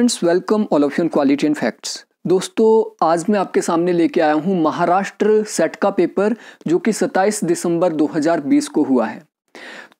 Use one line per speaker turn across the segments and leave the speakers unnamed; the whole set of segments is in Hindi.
फ्रेंड्स वेलकम ऑल ऑफ यून क्वालिटी एंड फैक्ट्स दोस्तों आज मैं आपके सामने लेके आया हूँ महाराष्ट्र सेट का पेपर जो कि 27 दिसंबर 2020 को हुआ है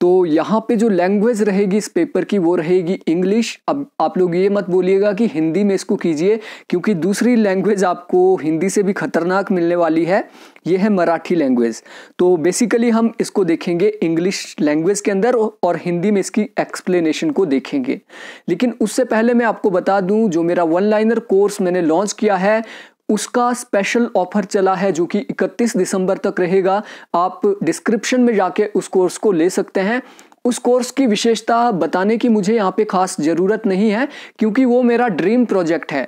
तो यहाँ पे जो लैंग्वेज रहेगी इस पेपर की वो रहेगी इंग्लिश अब आप लोग ये मत बोलिएगा कि हिंदी में इसको कीजिए क्योंकि दूसरी लैंग्वेज आपको हिंदी से भी खतरनाक मिलने वाली है ये है मराठी लैंग्वेज तो बेसिकली हम इसको देखेंगे इंग्लिश लैंग्वेज के अंदर और हिंदी में इसकी एक्सप्लेनेशन को देखेंगे लेकिन उससे पहले मैं आपको बता दूं जो मेरा वन लाइनर कोर्स मैंने लॉन्च किया है उसका स्पेशल ऑफर चला है जो कि 31 दिसंबर तक रहेगा आप डिस्क्रिप्शन में जाके उस कोर्स को ले सकते हैं उस कोर्स की विशेषता बताने की मुझे यहाँ पे खास ज़रूरत नहीं है क्योंकि वो मेरा ड्रीम प्रोजेक्ट है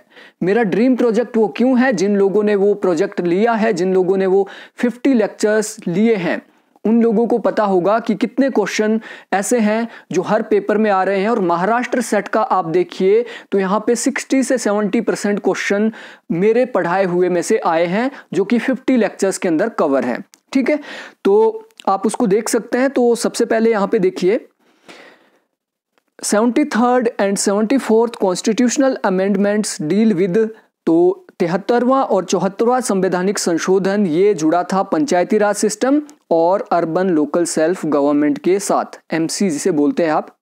मेरा ड्रीम प्रोजेक्ट वो क्यों है जिन लोगों ने वो प्रोजेक्ट लिया है जिन लोगों ने वो 50 लेक्चर्स लिए हैं उन लोगों को पता होगा कि कितने क्वेश्चन ऐसे हैं जो हर पेपर में आ रहे हैं और महाराष्ट्र सेट का आप देखिए तो यहाँ पे 60 से 70 परसेंट क्वेश्चन मेरे पढ़ाए हुए में से आए हैं जो कि 50 लेक्चर्स के अंदर कवर हैं ठीक है तो आप उसको देख सकते हैं तो सबसे पहले यहाँ पे देखिए seventy third and seventy fourth constitutional amendments deal with तो तिहत्तरवां और चौहत्तरवां संवैधानिक संशोधन ये जुड़ा था पंचायती राज सिस्टम और अर्बन लोकल सेल्फ गवर्नमेंट के साथ एम जिसे बोलते हैं आप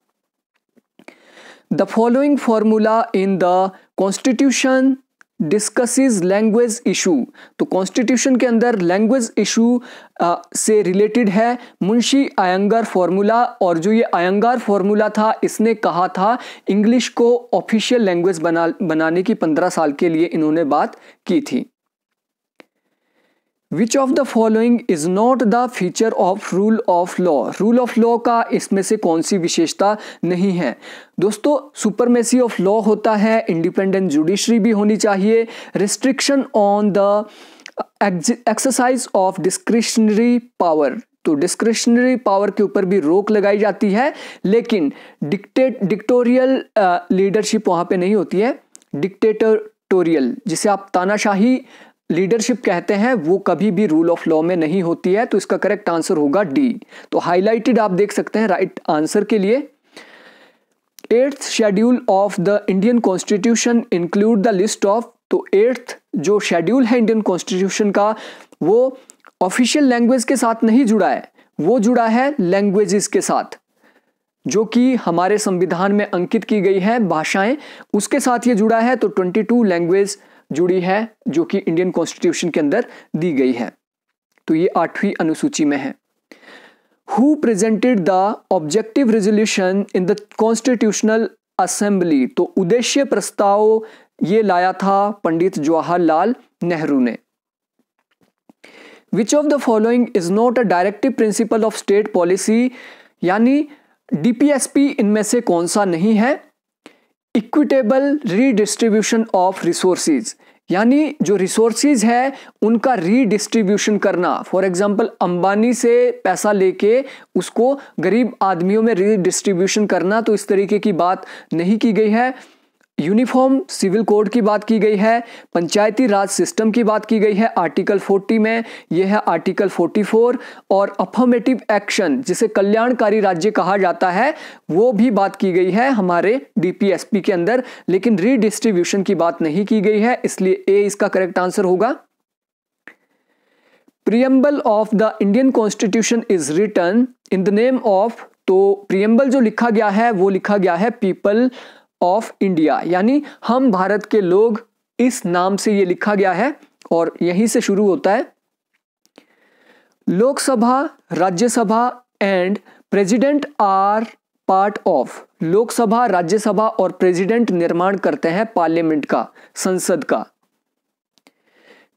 the following formula in the constitution discusses language issue तो कॉन्स्टिट्यूशन के अंदर लैंग्वेज इशू से रिलेटेड है मुंशी आयंगार फार्मूला और जो ये आयंगार फार्मूला था इसने कहा था इंग्लिश को ऑफिशियल लैंग्वेज बना बनाने की पंद्रह साल के लिए इन्होंने बात की थी which of the following is not the feature of rule of law rule of law का इसमें से कौन सी विशेषता नहीं है दोस्तों सुपरमेसी ऑफ लॉ होता है इंडिपेंडेंट जुडिशरी भी होनी चाहिए restriction on the exercise of discretionary power तो डिस्क्रिशनरी पावर के ऊपर भी रोक लगाई जाती है लेकिन डिक्टेट डिक्टोरियल लीडरशिप वहाँ पे नहीं होती है डिक्टेटोरियल जिसे आप तानाशाही लीडरशिप कहते हैं वो कभी भी रूल ऑफ लॉ में नहीं होती है तो इसका करेक्ट आंसर होगा डी तो हाईलाइटेड आप देख सकते हैं राइट right आंसर के लिए eighth schedule of the Indian constitution include the list of तो एट्थ जो शेड्यूल है इंडियन कॉन्स्टिट्यूशन का वो ऑफिशियल लैंग्वेज के साथ नहीं जुड़ा है वो जुड़ा है लैंग्वेजेस के साथ जो कि हमारे संविधान में अंकित की गई है भाषाएं उसके साथ ये जुड़ा है तो 22 लैंग्वेज जुड़ी है जो कि इंडियन कॉन्स्टिट्यूशन के अंदर दी गई है तो ये आठवीं अनुसूची में है who presented the objective resolution in the constitutional assembly तो उद्देश्य प्रस्ताव ये लाया था पंडित जवाहरलाल नेहरू ने which of the following is not a directive principle of state policy यानी डीपीएसपी इनमें से कौन सा नहीं है इक्विटेबल रीडिस्ट्रीब्यूशन ऑफ रिसोर्सिस यानी जो रिसोर्सिस है उनका रीडिस्ट्रीब्यूशन करना फॉर एग्जांपल अंबानी से पैसा लेके उसको गरीब आदमियों में रीडिस्ट्रीब्यूशन करना तो इस तरीके की बात नहीं की गई है यूनिफॉर्म सिविल कोड की बात की गई है पंचायती राज सिस्टम की बात की गई है आर्टिकल 40 में यह है आर्टिकल 44 और अफर्मेटिव एक्शन जिसे कल्याणकारी राज्य कहा जाता है वो भी बात की गई है हमारे डीपीएसपी के अंदर लेकिन रीडिस्ट्रीब्यूशन की बात नहीं की गई है इसलिए ए इसका करेक्ट आंसर होगा preamble of the Indian constitution is written in the name of तो प्रियम्बल जो लिखा गया है वो लिखा गया है पीपल ऑफ इंडिया यानी हम भारत के लोग इस नाम से ये लिखा गया है और यहीं से शुरू होता है Lok Sabha Rajya Sabha and president are part of Lok Sabha Rajya Sabha और प्रेसिडेंट निर्माण करते हैं पार्लियामेंट का संसद का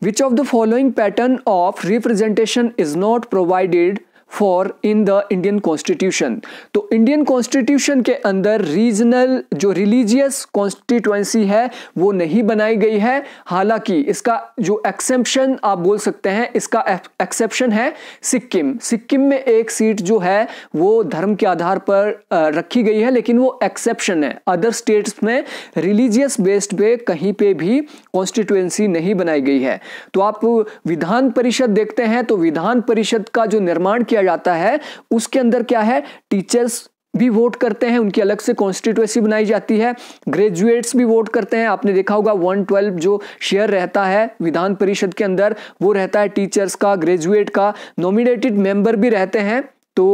which of the following pattern of representation is not provided for in the Indian constitution तो इंडियन कॉन्स्टिट्यूशन के अंदर रीजनल जो रिलीजियस कॉन्स्टिट्यूएंसी है वो नहीं बनाई गई है हालांकि इसका जो एक्सेप्शन आप बोल सकते हैं इसका एक्सेप्शन है सिक्किम सिक्किम में एक सीट जो है वो धर्म के आधार पर रखी गई है लेकिन वो एक्सेप्शन है अदर स्टेट्स में रिलीजियस बेस्ड पे कहीं पे भी कॉन्स्टिट्यूएंसी नहीं बनाई गई है तो आप विधान परिषद देखते हैं तो विधान परिषद का जो निर्माण किया किया जाता है उसके अंदर क्या है टीचर्स भी वोट करते हैं उनकी अलग से कॉन्स्टिट्यूएसी बनाई जाती है ग्रेजुएट्स भी वोट करते हैं आपने देखा होगा वन ट्वेल्व जो शेयर रहता है विधान परिषद के अंदर वो रहता है टीचर्स का ग्रेजुएट का नॉमिनेटेड मेंबर भी रहते हैं तो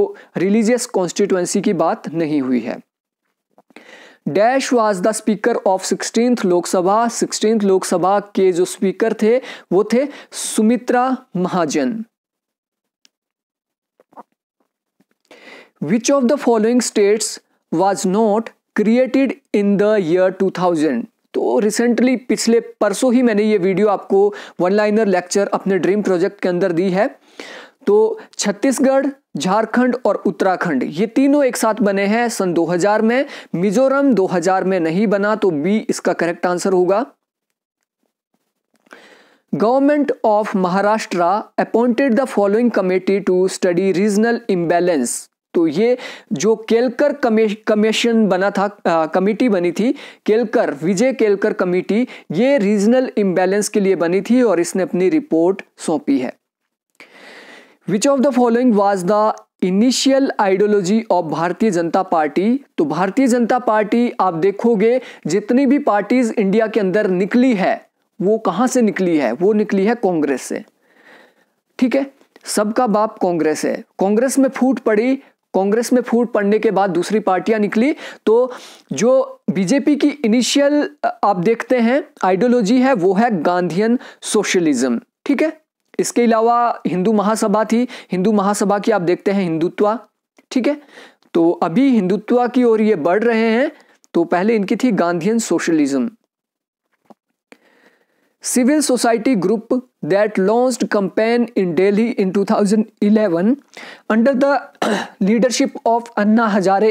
रिलीजियस कॉन्स्टिट्यूएंसी की बात नहीं हुई है dash was the speaker of sixteen Lok Sabha sixteen Lok Sabha के जो स्पीकर थे वो थे सुमित्रा महाजन Which of the following states was not created in the year 2000? तो रिसेंटली पिछले परसों ही मैंने ये वीडियो आपको वन लाइनर लेक्चर अपने ड्रीम प्रोजेक्ट के अंदर दी है तो छत्तीसगढ़ झारखंड और उत्तराखंड ये तीनों एक साथ बने हैं सन 2000 में मिजोरम 2000 में नहीं बना तो बी इसका करेक्ट आंसर होगा government of Maharashtra appointed the following committee to study regional imbalance तो ये जो केलकर कमीशन बना था आ, कमेटी बनी थी केलकर विजय केलकर कमेटी ये रीजनल इम्बैलेंस के लिए बनी थी और इसने अपनी रिपोर्ट सौंपी है which of the following was the initial ideology of Bharatiya Janata party तो भारतीय जनता पार्टी आप देखोगे जितनी भी पार्टीज इंडिया के अंदर निकली है वो कहां से निकली है वो निकली है कांग्रेस से ठीक है सबका बाप कांग्रेस है कांग्रेस में फूट पड़ी कांग्रेस में फूट पड़ने के बाद दूसरी पार्टियां निकली तो जो बीजेपी की इनिशियल आप देखते हैं आइडियोलॉजी है वो है गांधीयन सोशलिज्म ठीक है इसके अलावा हिंदू महासभा थी हिंदू महासभा की आप देखते हैं हिंदुत्व ठीक है तो अभी हिंदुत्व की ओर ये बढ़ रहे हैं तो पहले इनकी थी Gandhian socialism civil society group that launch campaign in Delhi in 2011 under the leadership of Anna Hazare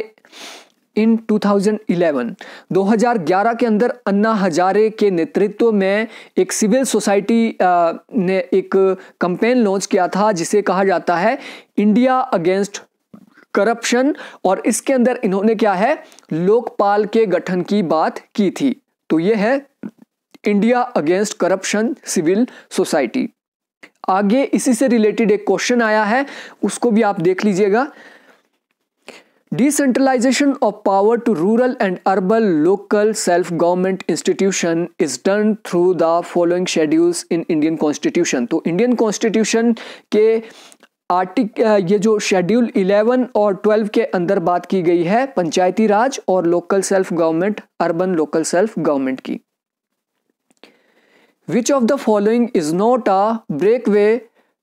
in 2011 2011 के अंदर अन्ना हजारे के नेतृत्व में एक सिविल सोसाइटी ने एक कंपेन लॉन्च किया था जिसे कहा जाता है इंडिया अगेंस्ट करप्शन और इसके अंदर इन्होंने क्या है लोकपाल के गठन की बात की थी तो ये है India against corruption civil society आगे इसी से रिलेटेड एक क्वेश्चन आया है उसको भी आप देख लीजिएगा decentralisation of power to rural and urban local self government institution is done through the following schedules in Indian constitution तो इंडियन कॉन्स्टिट्यूशन के आर्टिक ये जो शेड्यूल 11 और 12 के अंदर बात की गई है पंचायती राज और local self government urban local self government की Which of the following is not a breakaway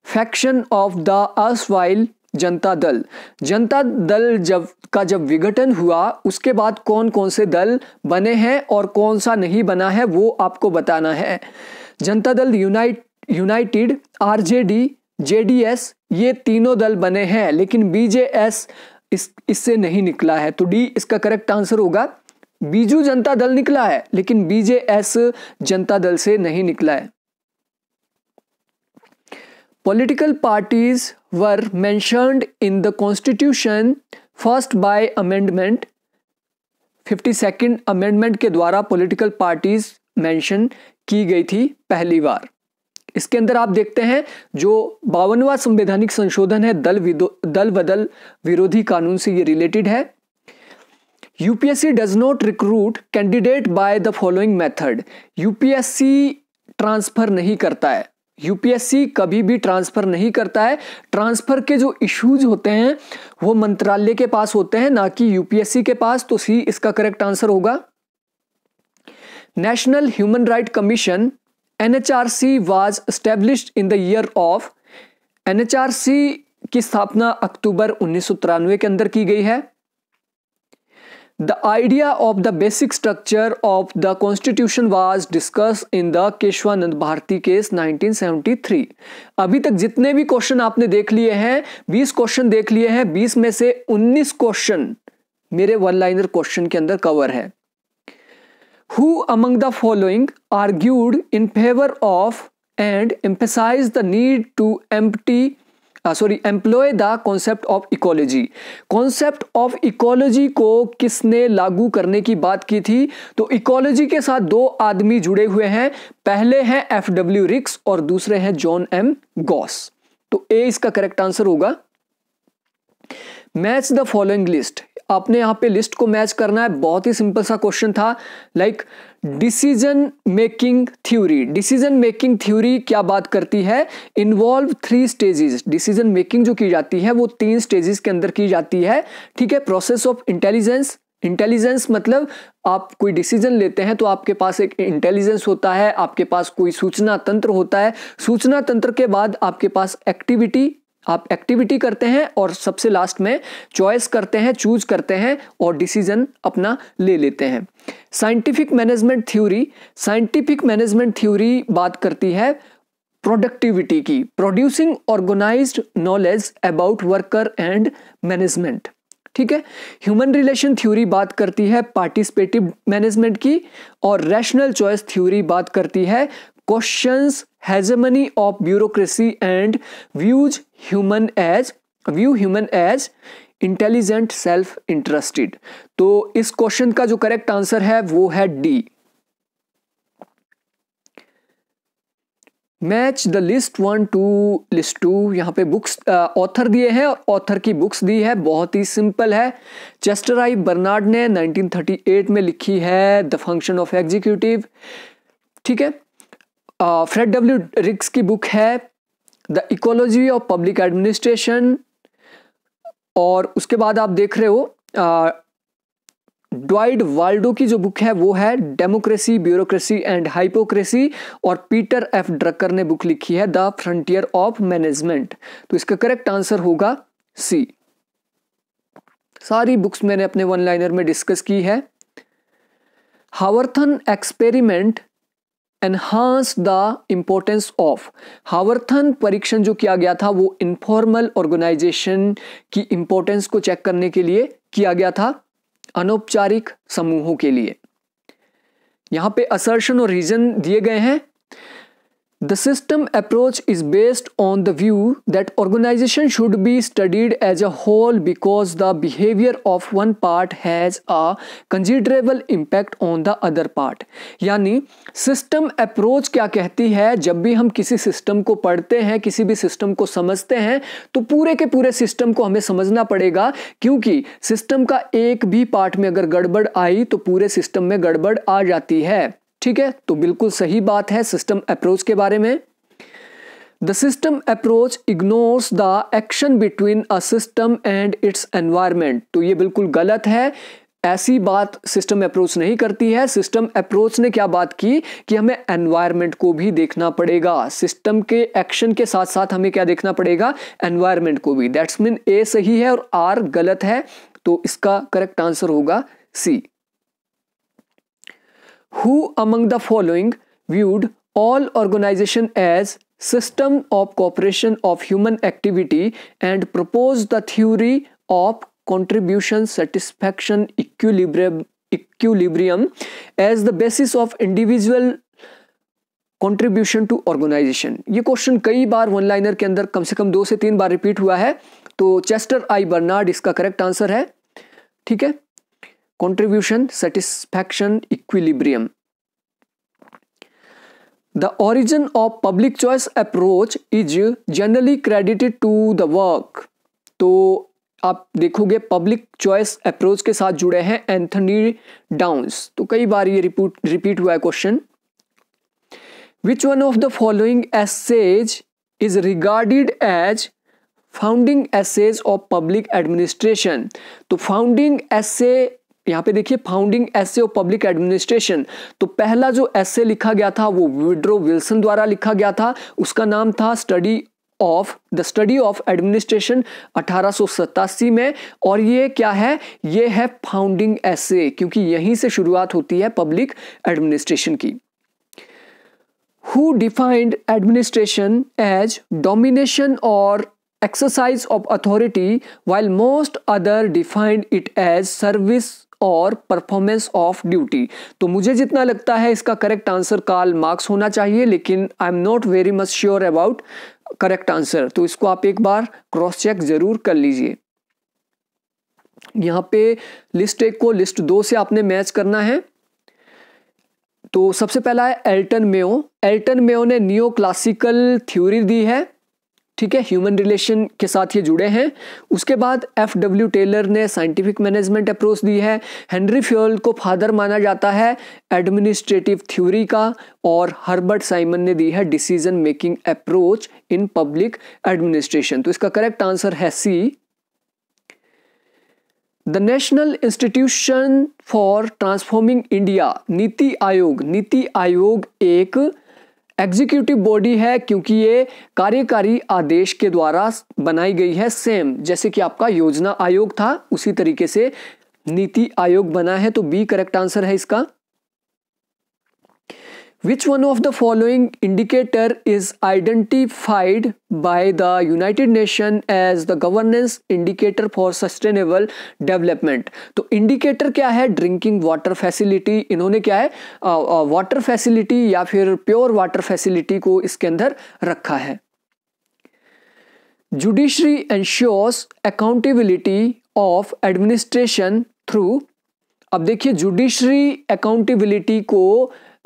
faction of the erstwhile Janata Dal जनता दल जब का जब विघटन हुआ उसके बाद कौन कौन से दल बने हैं और कौन सा नहीं बना है वो आपको बताना है जनता दल यूनाइट यूनाइटेड आरजेडी जेडीएस ये तीनों दल बने हैं लेकिन बीजेएस इस इससे नहीं निकला है तो डी इसका करेक्ट आंसर होगा बीजू जनता दल निकला है लेकिन बीजे एस जनता दल से नहीं निकला है political parties were mentioned in the constitution first by amendment fifty second amendment के द्वारा पॉलिटिकल पार्टीज मेंशन की गई थी पहली बार इसके अंदर आप देखते हैं जो बावनवा संवैधानिक संशोधन है दल विदो दल बदल विरोधी कानून से ये रिलेटेड है UPSC does not recruit candidate by the following method UPSC transfer नहीं करता है यूपीएससी कभी भी ट्रांसफर नहीं करता है ट्रांसफर के जो इश्यूज होते हैं वो मंत्रालय के पास होते हैं ना कि यूपीएससी के पास तो सी इसका करेक्ट आंसर होगा national human right commission NHRC was establish in the year of NHRC की स्थापना अक्टूबर उन्नीस के अंदर की गई है the idea of the basic structure of the constitution was discuss in the Kesavananda Bharati case 1973. अभी तक जितने भी क्वेश्चन आपने देख लिए हैं 20 क्वेश्चन देख लिए हैं 20 में से 19 क्वेश्चन मेरे वन लाइनर क्वेश्चन के अंदर कवर है who among the following argued in favour of and emphasise the need to empty sorry employ the concept of ecology concept of ecology को किसने लागू करने की बात की थी तो इकोलॉजी के साथ दो आदमी जुड़े हुए हैं पहले हैं एफ डब्ल्यू रिक्स और दूसरे हैं जॉन एम गॉस तो ए इसका करेक्ट आंसर होगा मैच द फॉलोइंग लिस्ट आपने यहां पे लिस्ट को मैच करना है बहुत ही सिंपल सा क्वेश्चन था like decision making theory decision making theory क्या बात करती है involve three stages decision making जो की जाती है वो तीन स्टेजेस के अंदर की जाती है ठीक है प्रोसेस ऑफ इंटेलिजेंस इंटेलिजेंस मतलब आप कोई डिसीजन लेते हैं तो आपके पास एक इंटेलिजेंस होता है आपके पास कोई सूचना तंत्र होता है सूचना तंत्र के बाद आपके पास एक्टिविटी आप एक्टिविटी करते हैं और सबसे लास्ट में चॉइस करते हैं चूज करते हैं और डिसीजन अपना ले लेते हैं scientific management theory scientific management theory बात करती है प्रोडक्टिविटी की producing organised knowledge about worker and management ठीक है ह्यूमन रिलेशन थ्योरी बात करती है पार्टिसिपेटिव मैनेजमेंट की और रैशनल चॉइस थ्योरी बात करती है questions hegemony of bureaucracy and views human as view human as intelligent self interested तो इस क्वेश्चन का जो करेक्ट आंसर है वो है D match the list one to list two यहाँ पे बुक्स ऑथर uh, दिए हैं और ऑथर की बुक्स दी है बहुत ही सिंपल है चेस्टर आई बर्नार्ड ने 1938 में लिखी है द फंक्शन ऑफ एग्जीक्यूटिव ठीक है फ्रेड डब्ल्यू रिक्स की बुक है the ecology of public administration और उसके बाद आप देख रहे हो ड्वाइड वाल्डो की जो बुक है वो है डेमोक्रेसी ब्यूरोक्रेसी एंड हाइपोक्रेसी और पीटर एफ ड्रकर ने बुक लिखी है द फ्रंटियर ऑफ मैनेजमेंट तो इसका करेक्ट आंसर होगा सी सारी बुक्स मैंने अपने वन लाइनर में डिस्कस की है हावर्थन experiment enhance the importance of हावर्थन परीक्षण जो किया गया था वो इनफॉर्मल ऑर्गेनाइजेशन की इम्पोर्टेंस को चेक करने के लिए किया गया था अनौपचारिक समूहों के लिए यहां पे असर्शन और रीजन दिए गए हैं The system approach is based on the view that organization should be studied as a whole because the behavior of one part has a considerable impact on the other part. यानी सिस्टम अप्रोच क्या कहती है जब भी हम किसी सिस्टम को पढ़ते हैं किसी भी सिस्टम को समझते हैं तो पूरे के पूरे सिस्टम को हमें समझना पड़ेगा क्योंकि सिस्टम का एक भी पार्ट में अगर गड़बड़ आई तो पूरे सिस्टम में गड़बड़ आ जाती है ठीक है तो बिल्कुल सही बात है सिस्टम अप्रोच के बारे में the system approach ignores the action between a system and its environment तो ये बिल्कुल गलत है ऐसी बात सिस्टम अप्रोच नहीं करती है सिस्टम अप्रोच ने क्या बात की कि हमें एनवायरमेंट को भी देखना पड़ेगा सिस्टम के एक्शन के साथ साथ हमें क्या देखना पड़ेगा एनवायरमेंट को भी दैट्स मीन ए सही है और आर गलत है तो इसका करेक्ट आंसर होगा C who among the following viewed all organization as system of cooperation of human activity and proposed the theory of contribution satisfaction equilibrium equilibrium as the basis of individual contribution to organisation ये क्वेश्चन कई बार वन लाइनर के अंदर कम से कम दो से तीन बार रिपीट हुआ है तो चेस्टर आई बर्नार्ड इसका करेक्ट आंसर है ठीक है contribution satisfaction equilibrium the origin of public choice approach is generally credited to the work तो आप देखोगे पब्लिक चॉइस अप्रोच के साथ जुड़े हैं एंथनी डाउंस तो कई बार ये रिपीट हुआ है question which one of the following essays is regarded as founding essays of public administration तो फाउंडिंग एसे यहाँ पे देखिए founding essay of public administration तो पहला जो एसे लिखा गया था वो विड्रो विल्सन द्वारा लिखा गया था उसका नाम था study of the study of administration अठारह में और ये क्या है ये है फाउंडिंग एसे क्योंकि यहीं से शुरुआत होती है पब्लिक एडमिनिस्ट्रेशन की who defined administration as domination और exercise of authority while most other defined it as service और परफॉर्मेंस ऑफ ड्यूटी तो मुझे जितना लगता है इसका करेक्ट आंसर काल मार्क्स होना चाहिए लेकिन I am not very much sure about correct answer तो इसको आप एक बार क्रॉस चेक जरूर कर लीजिए यहाँ पे लिस्ट एक को लिस्ट दो से आपने मैच करना है तो सबसे पहला है एल्टन मेयो एल्टन मेयो ने नियो क्लासिकल थ्योरी दी है ठीक है ह्यूमन रिलेशन के साथ ये जुड़े हैं उसके बाद एफ डब्ल्यू टेलर ने साइंटिफिक मैनेजमेंट अप्रोच दी है हेनरी फ्योल को फादर माना जाता है एडमिनिस्ट्रेटिव थ्योरी का और हर्बर्ट साइमन ने दी है decision making approach in public administration तो इसका करेक्ट आंसर है C the national institution for transforming India NITI Aayog नीति आयोग एक एग्जीक्यूटिव बॉडी है क्योंकि ये कार्यकारी आदेश के द्वारा बनाई गई है सेम जैसे कि आपका योजना आयोग था उसी तरीके से नीति आयोग बना है तो बी करेक्ट आंसर है इसका Which one of the following indicator is identified by the United Nation as the governance indicator for sustainable development? तो indicator क्या है drinking water facility इन्होंने क्या है वाटर uh, फैसिलिटी uh, या फिर प्योर वाटर फैसिलिटी को इसके अंदर रखा है judiciary ensures accountability of administration through अब देखिए जुडिशरी अकाउंटेबिलिटी को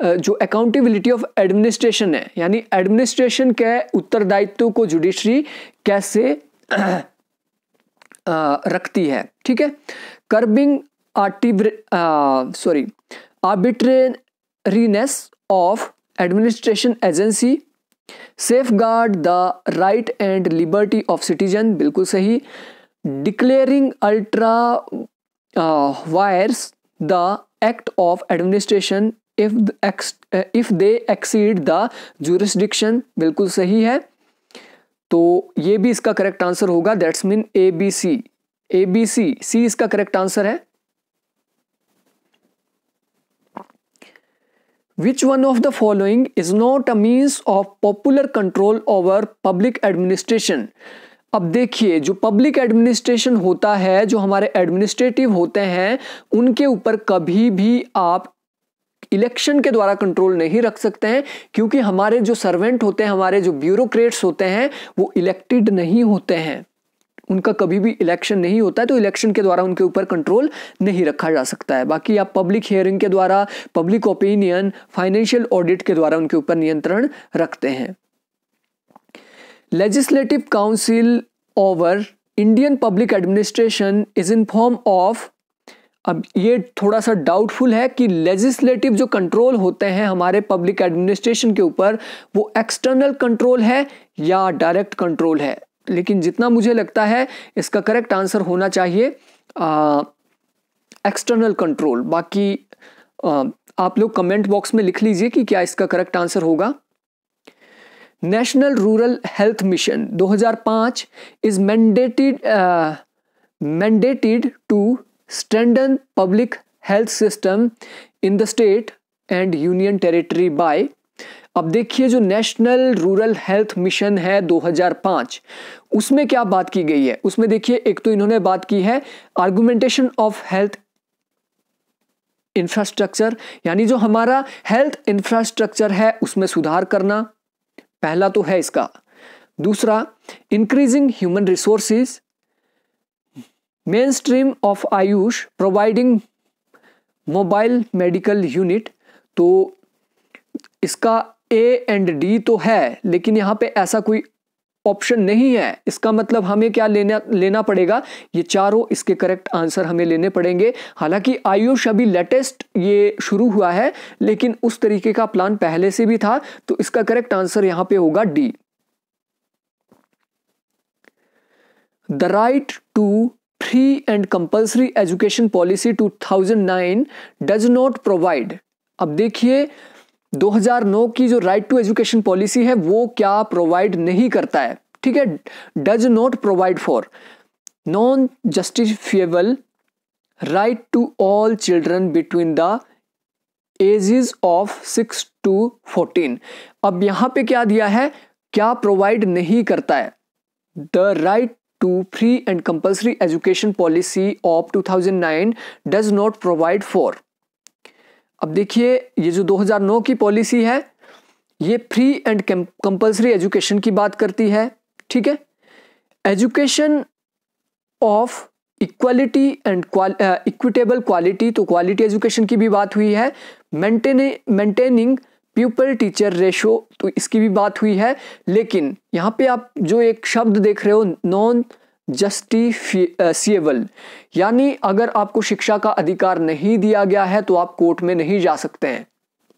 जो अकाउंटेबिलिटी ऑफ एडमिनिस्ट्रेशन है यानी एडमिनिस्ट्रेशन के उत्तरदायित्व को जुडिशरी कैसे रखती है ठीक है curbing sorry arbitrariness of administration agency safeguard the right and liberty of citizen बिल्कुल सही declaring ultra vires the act of administration if if they exceed the jurisdiction बिल्कुल सही है तो ये भी इसका करेक्ट आंसर होगा that's mean A B C A B C C इसका करेक्ट आंसर है which one of the following is not a means of popular control over public administration अब देखिए जो पब्लिक एडमिनिस्ट्रेशन होता है जो हमारे एडमिनिस्ट्रेटिव होते हैं उनके ऊपर कभी भी आप इलेक्शन के द्वारा कंट्रोल नहीं रख सकते हैं क्योंकि हमारे जो सर्वेंट होते हैं हमारे जो ब्यूरोक्रेट्स होते हैं वो इलेक्टेड नहीं होते हैं उनका कभी भी इलेक्शन नहीं होता है तो इलेक्शन के द्वारा उनके ऊपर कंट्रोल नहीं रखा जा सकता है बाकी आप पब्लिक हियरिंग के द्वारा पब्लिक ओपिनियन फाइनेंशियल ऑडिट के द्वारा उनके ऊपर नियंत्रण रखते हैं legislative council over Indian public administration is in form of अब ये थोड़ा सा डाउटफुल है कि लेजिस्लेटिव जो कंट्रोल होते हैं हमारे पब्लिक एडमिनिस्ट्रेशन के ऊपर वो एक्सटर्नल कंट्रोल है या डायरेक्ट कंट्रोल है लेकिन जितना मुझे लगता है इसका करेक्ट आंसर होना चाहिए एक्सटर्नल कंट्रोल बाकी आ, आप लोग कमेंट बॉक्स में लिख लीजिए कि क्या इसका करेक्ट आंसर होगा national rural health mission 2005 is mandated mandated to strengthen public health system in the state and union territory by अब देखिए जो नेशनल रूरल हेल्थ मिशन है 2005 उसमें क्या बात की गई है उसमें देखिए एक तो इन्होंने बात की है आर्गुमेंटेशन ऑफ हेल्थ इंफ्रास्ट्रक्चर यानी जो हमारा हेल्थ इंफ्रास्ट्रक्चर है उसमें सुधार करना पहला तो है इसका दूसरा increasing human resources mainstream of AYUSH providing mobile medical unit तो इसका ए एंड डी तो है लेकिन यहाँ पे ऐसा कोई ऑप्शन नहीं है इसका मतलब हमें क्या लेना लेना पड़ेगा ये चारों इसके करेक्ट आंसर हमें लेने पड़ेंगे हालांकि आयुष अभी लेटेस्ट ये शुरू हुआ है लेकिन उस तरीके का प्लान पहले से भी था तो इसका करेक्ट आंसर यहाँ पे होगा D the right to free and compulsory education policy 2009 does not provide अब देखिए 2009 की जो राइट टू एजुकेशन पॉलिसी है वो क्या प्रोवाइड नहीं करता है ठीक है does not provide for non justifiable right to all children between the ages of six to fourteen अब यहां पे क्या दिया है क्या प्रोवाइड नहीं करता है the right to free and compulsory education policy of 2009 does not provide for अब देखिए ये जो 2009 की पॉलिसी है ये फ्री एंड कंपल्सरी एजुकेशन की बात करती है ठीक है education of equality and equitable quality तो क्वालिटी एजुकेशन की भी बात हुई है मेंटेनिंग प्यूपल टीचर रेशो तो इसकी भी बात हुई है लेकिन यहाँ पे आप जो एक शब्द देख रहे हो नॉन जस्टिफिएबल यानी अगर आपको शिक्षा का अधिकार नहीं दिया गया है तो आप कोर्ट में नहीं जा सकते हैं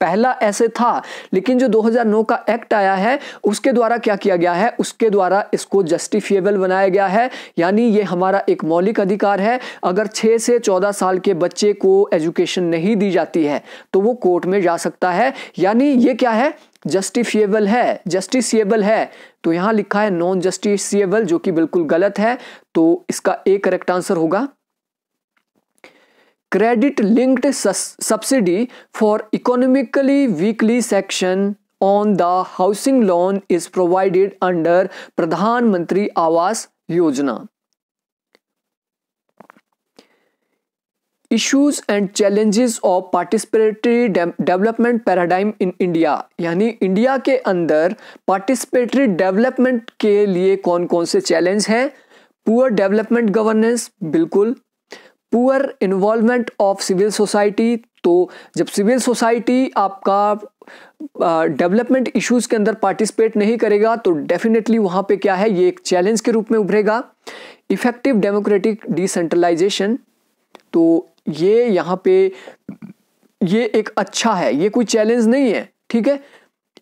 पहला ऐसे था लेकिन जो 2009 का एक्ट आया है उसके द्वारा क्या किया गया है उसके द्वारा इसको जस्टिफिएबल बनाया गया है यानी ये हमारा एक मौलिक अधिकार है अगर 6 से 14 साल के बच्चे को एजुकेशन नहीं दी जाती है तो वो कोर्ट में जा सकता है यानी ये क्या है जस्टिफिएबल है जस्टिसिएबल है तो यहाँ लिखा है नॉन जस्टिसिएबल जो कि बिल्कुल गलत है तो इसका एक करेक्ट आंसर होगा credit linked subsidy for economically weekly section on the housing loan is provided under Pradhan Mantri Awas Yojana issues and challenges of participatory development paradigm in India यानी इंडिया के अंदर पार्टिसिपेटरी डेवलपमेंट के लिए कौन कौन से चैलेंज हैं पुअर डेवलपमेंट गवर्नेंस बिल्कुल poor involvement of civil society तो जब सिविल सोसाइटी आपका डेवलपमेंट इश्यूज के अंदर पार्टिसिपेट नहीं करेगा तो डेफिनेटली वहां पे क्या है ये एक चैलेंज के रूप में उभरेगा इफेक्टिव डेमोक्रेटिक डिसेंट्रलाइजेशन तो ये यहां पे ये एक अच्छा है ये कोई चैलेंज नहीं है ठीक है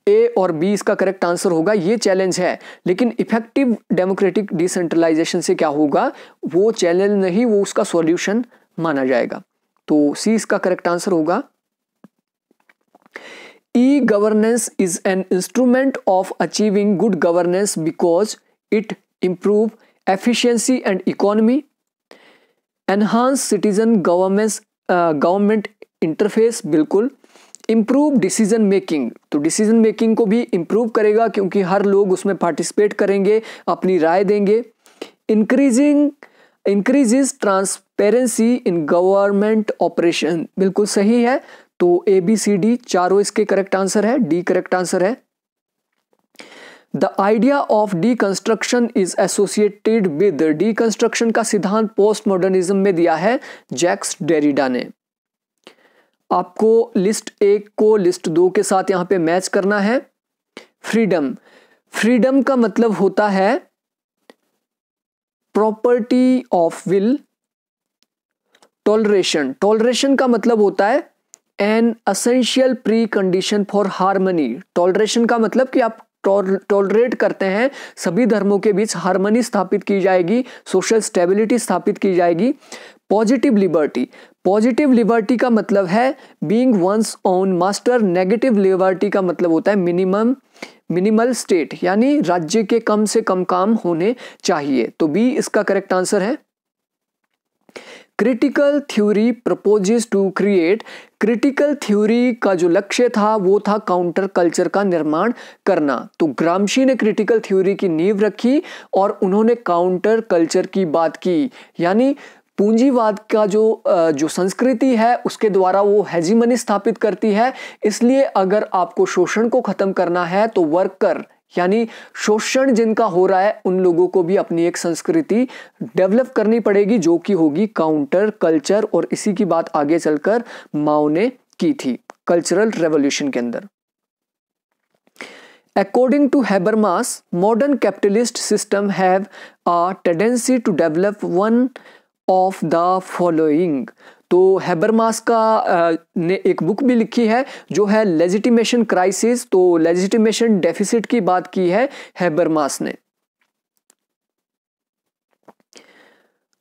ए और बी इसका करेक्ट आंसर होगा ये चैलेंज है लेकिन इफेक्टिव डेमोक्रेटिक डिसेंट्रलाइजेशन से क्या होगा वो चैलेंज नहीं वो उसका सॉल्यूशन माना जाएगा तो सी इसका करेक्ट आंसर होगा E governance is an instrument of achieving good governance because it improve efficiency and economy enhance citizen governance government interface बिल्कुल इम्प्रूव डिसीजन मेकिंग तो डिसीजन मेकिंग को भी इम्प्रूव करेगा क्योंकि हर लोग उसमें पार्टिसिपेट करेंगे अपनी राय देंगे increasing increases transparency in government operation बिल्कुल सही है तो ए बी सी डी चारों इसके करेक्ट आंसर है डी करेक्ट आंसर है the idea of deconstruction is associated with deconstruction का सिद्धांत पोस्ट मॉडर्निज्म में दिया है जैक्स डेरिडा ने आपको लिस्ट एक को लिस्ट दो के साथ यहाँ पे मैच करना है फ्रीडम फ्रीडम का मतलब होता है property of will toleration toleration का मतलब होता है an essential precondition for harmony toleration का मतलब कि आप टॉलरेट करते हैं सभी धर्मों के बीच हारमनी स्थापित की जाएगी सोशल स्टेबिलिटी स्थापित की जाएगी पॉजिटिव लिबर्टी पॉजिटिव लिबर्टी का मतलब है being one's own master negative liberty का मतलब होता है मिनिमम मिनिमल स्टेट यानी राज्य के कम से कम काम होने चाहिए तो बी इसका करेक्ट आंसर है critical theory proposes to create critical theory का जो लक्ष्य था वो था काउंटर कल्चर का निर्माण करना तो ग्रामशी ने क्रिटिकल थ्योरी की नींव रखी और उन्होंने काउंटर कल्चर की बात की यानी पूंजीवाद का जो जो संस्कृति है उसके द्वारा वो हैजीमनी स्थापित करती है इसलिए अगर आपको शोषण को ख़त्म करना है तो वर्कर यानी शोषण जिनका हो रहा है उन लोगों को भी अपनी एक संस्कृति डेवलप करनी पड़ेगी जो कि होगी काउंटर कल्चर और इसी की बात आगे चलकर माओ ने की थी कल्चरल रेवोल्यूशन के अंदर According to Habermas, modern capitalist system have a tendency to develop one of the following तो हैबरमास का ने एक बुक भी लिखी है जो है लेजिटिमेशन क्राइसिस तो लेजिटिमेशन डेफिसिट की बात की है हैबरमास ने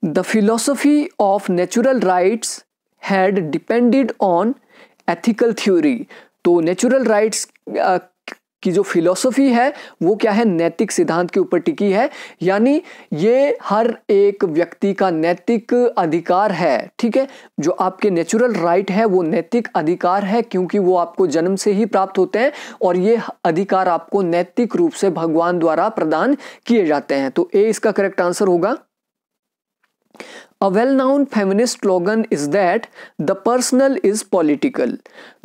the philosophy of natural rights had depended on ethical theory तो नेचुरल राइट्स की जो फिलोसफी है वो क्या है नैतिक सिद्धांत के ऊपर टिकी है यानी ये हर एक व्यक्ति का नैतिक अधिकार है ठीक है जो आपके नेचुरल राइट है वो नैतिक अधिकार है क्योंकि वो आपको जन्म से ही प्राप्त होते हैं और ये अधिकार आपको नैतिक रूप से भगवान द्वारा प्रदान किए जाते हैं तो ए इसका करेक्ट आंसर होगा A well known feminist slogan is that the personal is political.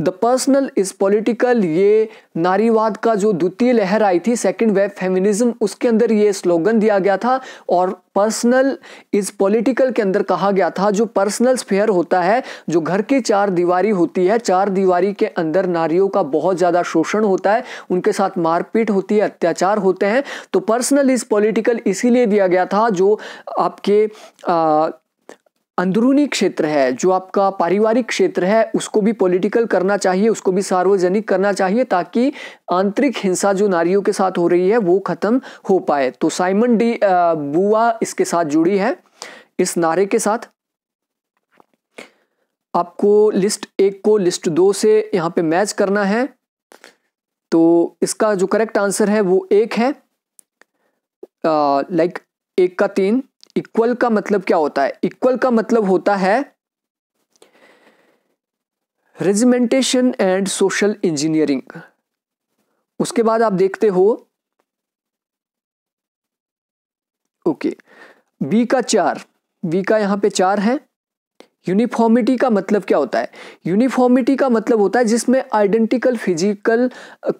The personal is political ये नारीवाद का जो द्वितीय लहर आई थी सेकंड वेव फेमिनिज्म उसके अंदर ये स्लोगन दिया गया था और पर्सनल इज पॉलिटिकल के अंदर कहा गया था जो पर्सनल स्फेयर होता है जो घर की चार दीवारी होती है चार दीवारी के अंदर नारियों का बहुत ज़्यादा शोषण होता है उनके साथ मारपीट होती है अत्याचार होते हैं तो पर्सनल इज पॉलिटिकल इसीलिए दिया गया था जो आपके आ, अंदरूनी क्षेत्र है जो आपका पारिवारिक क्षेत्र है उसको भी पॉलिटिकल करना चाहिए उसको भी सार्वजनिक करना चाहिए ताकि आंतरिक हिंसा जो नारियों के साथ हो रही है वो ख़त्म हो पाए तो साइमन डी बुआ इसके साथ जुड़ी है इस नारे के साथ आपको लिस्ट एक को लिस्ट दो से यहाँ पे मैच करना है तो इसका जो करेक्ट आंसर है वो एक है लाइक एक का तीन इक्वल का मतलब क्या होता है इक्वल का मतलब होता है रेजिमेंटेशन एंड सोशल इंजीनियरिंग उसके बाद आप देखते हो ओके बी का चार बी का यहां पे चार है यूनिफॉर्मिटी का मतलब क्या होता है यूनिफॉर्मिटी का मतलब होता है जिसमें आइडेंटिकल फिजिकल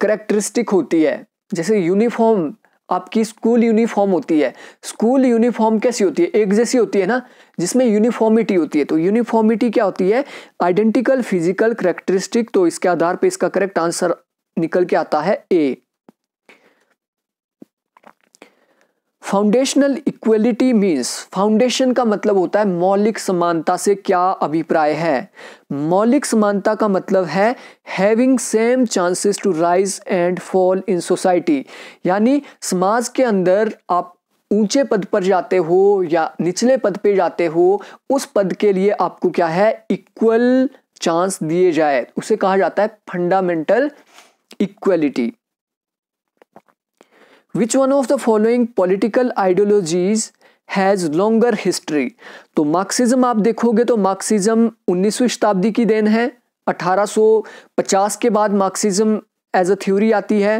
करेक्टरिस्टिक होती है जैसे यूनिफॉर्म आपकी स्कूल यूनिफॉर्म होती है स्कूल यूनिफॉर्म कैसी होती है एक जैसी होती है ना जिसमें यूनिफॉर्मिटी होती है तो यूनिफॉर्मिटी क्या होती है आइडेंटिकल फिजिकल करेक्टरिस्टिक तो इसके आधार पर इसका करेक्ट आंसर निकल के आता है A foundational equality means foundation का मतलब होता है मौलिक समानता से क्या अभिप्राय है मौलिक समानता का मतलब है having same chances to rise and fall in society यानी समाज के अंदर आप ऊंचे पद पर जाते हो या निचले पद पे जाते हो उस पद के लिए आपको क्या है इक्वल चांस दिए जाए उसे कहा जाता है fundamental equality which one of the following political ideologies has longer history तो मार्क्सिज्म आप देखोगे तो मार्क्सिज्म 19वीं शताब्दी की देन है 1850 के बाद मार्क्सिज्म एज अ थ्योरी आती है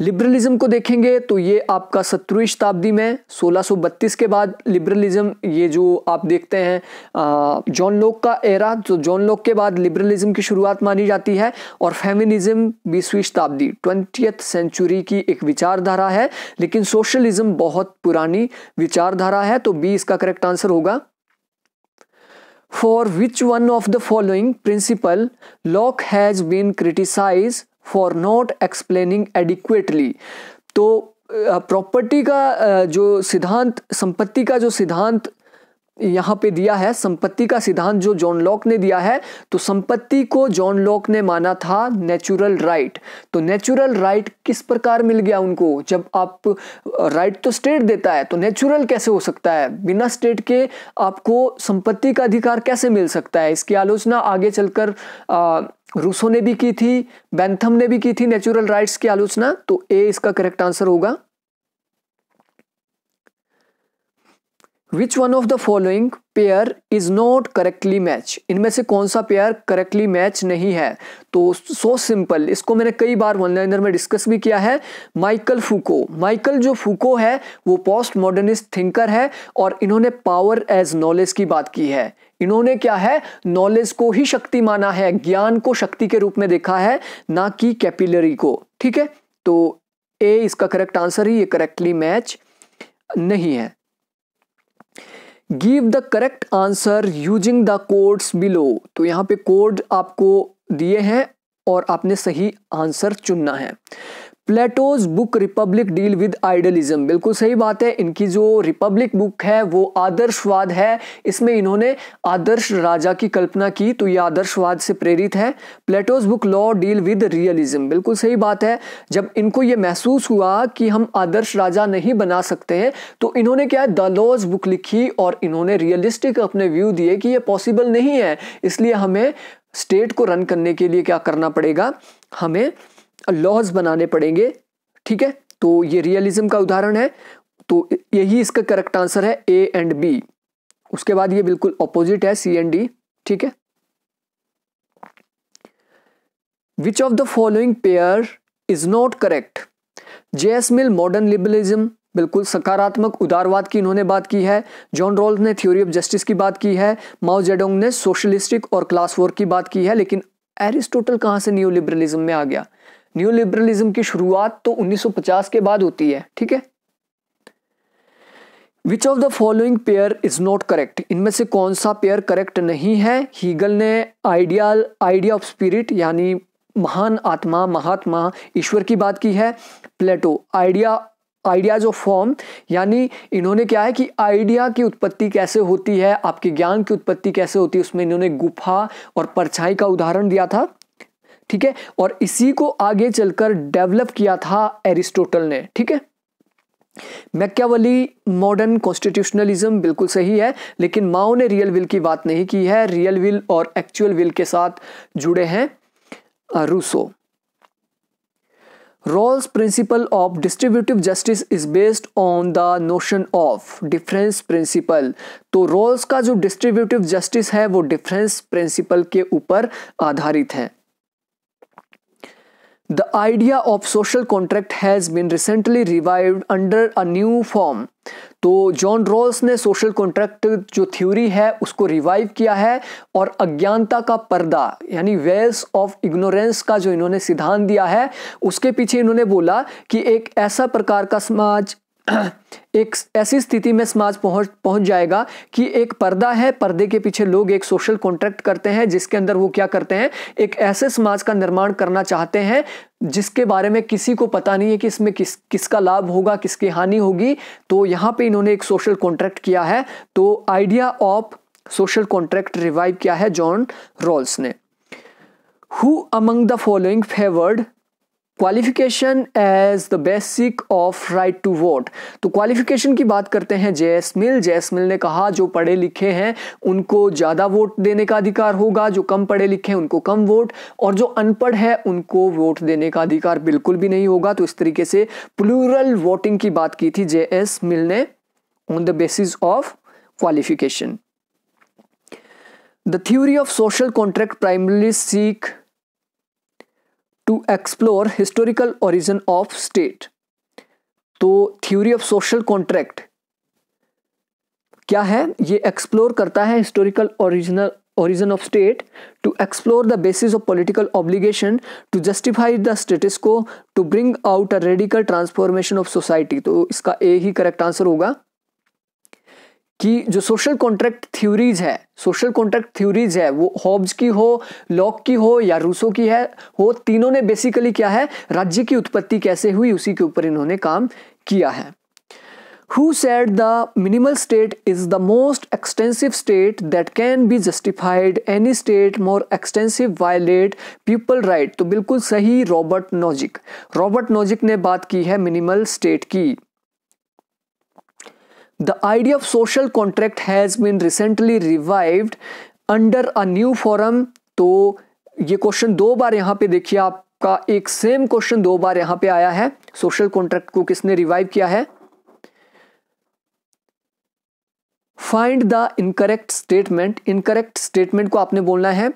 लिबरलिज्म को देखेंगे तो ये आपका सत्रहवीं शताब्दी में 1632 के बाद लिबरलिज्म ये जो आप देखते हैं जॉन लोक का एरा जो तो जॉन लोक के बाद लिबरलिज्म की शुरुआत मानी जाती है और फेमिनिज्म बीसवीं शताब्दी ट्वेंटियथ सेंचुरी की एक विचारधारा है लेकिन सोशलिज्म बहुत पुरानी विचारधारा है तो बी इसका करेक्ट आंसर होगा for which one of the following principle Locke has been criticise for not explaining adequately तो प्रॉपर्टी का जो सिद्धांत संपत्ति का जो सिद्धांत यहाँ पे दिया है संपत्ति का सिद्धांत जो जॉन लॉक ने दिया है तो संपत्ति को जॉन लॉक ने माना था नेचुरल राइट तो नेचुरल राइट किस प्रकार मिल गया उनको जब आप राइट तो स्टेट देता है तो नेचुरल कैसे हो सकता है बिना स्टेट के आपको संपत्ति का अधिकार कैसे मिल सकता है इसकी आलोचना आगे चलकर रूसो ने भी की थी बैंथम ने भी की थी नेचुरल राइट्स की आलोचना तो ए इसका करेक्ट आंसर होगा which one of the following pair is not correctly match इनमें से कौन सा पेयर करेक्टली मैच नहीं है तो सो so सिंपल इसको मैंने कई बार वन लाइनर में डिस्कस भी किया है माइकल फूको माइकल जो फूको है वो पोस्ट मॉडर्निस्ट थिंकर है और इन्होंने पावर एज नॉलेज की बात की है इन्होंने क्या है नॉलेज को ही शक्ति माना है ज्ञान को शक्ति के रूप में देखा है ना कि कैपिलरी को ठीक है तो ए इसका करेक्ट आंसर ही ये करेक्टली मैच नहीं है give the correct answer using the codes below तो यहां पे कोड आपको दिए हैं और आपने सही आंसर चुनना है Plato's book Republic deal with idealism बिल्कुल सही बात है इनकी जो रिपब्लिक बुक है वो आदर्शवाद है इसमें इन्होंने आदर्श राजा की कल्पना की तो ये आदर्शवाद से प्रेरित है Plato's book law deal with realism बिल्कुल सही बात है जब इनको ये महसूस हुआ कि हम आदर्श राजा नहीं बना सकते हैं तो इन्होंने क्या है द लॉज बुक लिखी और इन्होंने रियलिस्टिक अपने व्यू दिए कि ये पॉसिबल नहीं है इसलिए हमें स्टेट को रन करने के लिए क्या करना पड़ेगा हमें लॉज बनाने पड़ेंगे ठीक है तो ये रियलिज्म का उदाहरण है तो यही इसका करेक्ट आंसर है ए एंड बी उसके बाद ये बिल्कुल ऑपोजिट है सी एंड डी ठीक है which of the following pair is not correct JS Mill modern liberalism बिल्कुल सकारात्मक उदारवाद की इन्होंने बात की है जॉन रोल्स ने थ्योरी ऑफ जस्टिस की बात की है माओ जेडोंग ने सोशलिस्टिक और क्लास वॉर की बात की है लेकिन एरिस्टोटल कहां से न्यू लिबरलिज्म में आ गया न्यू लिबरलिज्म की शुरुआत तो 1950 के बाद होती है ठीक है which of the following pair is not correct इनमें से कौन सा पेयर करेक्ट नहीं है हीगल ने आइडियल आइडिया ऑफ स्पिरिट यानी महान आत्मा महात्मा ईश्वर की बात की है Plato idea ideas of form यानी इन्होंने क्या है कि आइडिया की उत्पत्ति कैसे होती है आपके ज्ञान की उत्पत्ति कैसे होती है उसमें इन्होंने गुफा और परछाई का उदाहरण दिया था ठीक है और इसी को आगे चलकर डेवलप किया था एरिस्टोटल ने ठीक है मैक्यावली मॉडर्न कॉन्स्टिट्यूशनलिज्म बिल्कुल सही है लेकिन माओ ने रियल विल की बात नहीं की है रियल विल और एक्चुअल विल के साथ जुड़े हैं Rousseau Rawls principle of distributive justice is based on the notion of difference principle तो रॉल्स का जो डिस्ट्रीब्यूटिव जस्टिस है वो डिफरेंस प्रिंसिपल के ऊपर आधारित है The idea of social contract has been recently revived under a new form. तो जॉन रॉल्स ने सोशल कॉन्ट्रैक्ट जो थ्योरी है उसको रिवाइव किया है और अज्ञानता का पर्दा यानी वेल्स ऑफ इग्नोरेंस का जो इन्होंने सिद्धांत दिया है उसके पीछे इन्होंने बोला कि एक ऐसा प्रकार का समाज एक ऐसी स्थिति में समाज पहुंच पहुंच जाएगा कि एक पर्दा है पर्दे के पीछे लोग एक सोशल कॉन्ट्रैक्ट करते हैं जिसके अंदर वो क्या करते हैं एक ऐसे समाज का निर्माण करना चाहते हैं जिसके बारे में किसी को पता नहीं है कि इसमें किस किसका लाभ होगा किसकी हानि होगी तो यहाँ पे इन्होंने एक सोशल कॉन्ट्रैक्ट किया है तो idea of social contract revive किया है जॉन रॉल्स ने who among the following favoured qualification as the basic of right to vote तो क्वालिफिकेशन की बात करते हैं जैसमिल मिल ने कहा जो पढ़े लिखे हैं उनको ज़्यादा वोट देने का अधिकार होगा जो कम पढ़े लिखे हैं उनको कम वोट और जो अनपढ़ है उनको वोट देने का अधिकार बिल्कुल भी नहीं होगा तो इस तरीके से प्लूरल वोटिंग की बात की थी जे एस मिल ने on the basis of qualification the theory of social contract primarily seek to explore historical origin of state तो थ्योरी ऑफ सोशल कॉन्ट्रैक्ट क्या है ये एक्सप्लोर करता है historical original origin of state to explore the basis of political obligation to justify the status quo to bring out a radical transformation of society तो इसका ए ही करेक्ट आंसर होगा कि जो सोशल कॉन्ट्रैक्ट थ्योरीज है सोशल कॉन्ट्रैक्ट थ्योरीज है वो हॉब्स की हो लॉक की हो या रूसो की है वो तीनों ने बेसिकली क्या है राज्य की उत्पत्ति कैसे हुई उसी के ऊपर इन्होंने काम किया है who said the minimal state is the most extensive state that can be justified any state more extensive violate people right तो बिल्कुल सही रॉबर्ट नोजिक रॉबर्ट नोजिक ने बात की है मिनिमल स्टेट की The idea of social contract has been recently revived under a new forum. तो ये क्वेश्चन दो बार यहां पे देखिए आपका एक सेम क्वेश्चन दो बार यहां पे आया है सोशल कॉन्ट्रैक्ट को किसने रिवाइव किया है find the incorrect statement incorrect statement को आपने बोलना है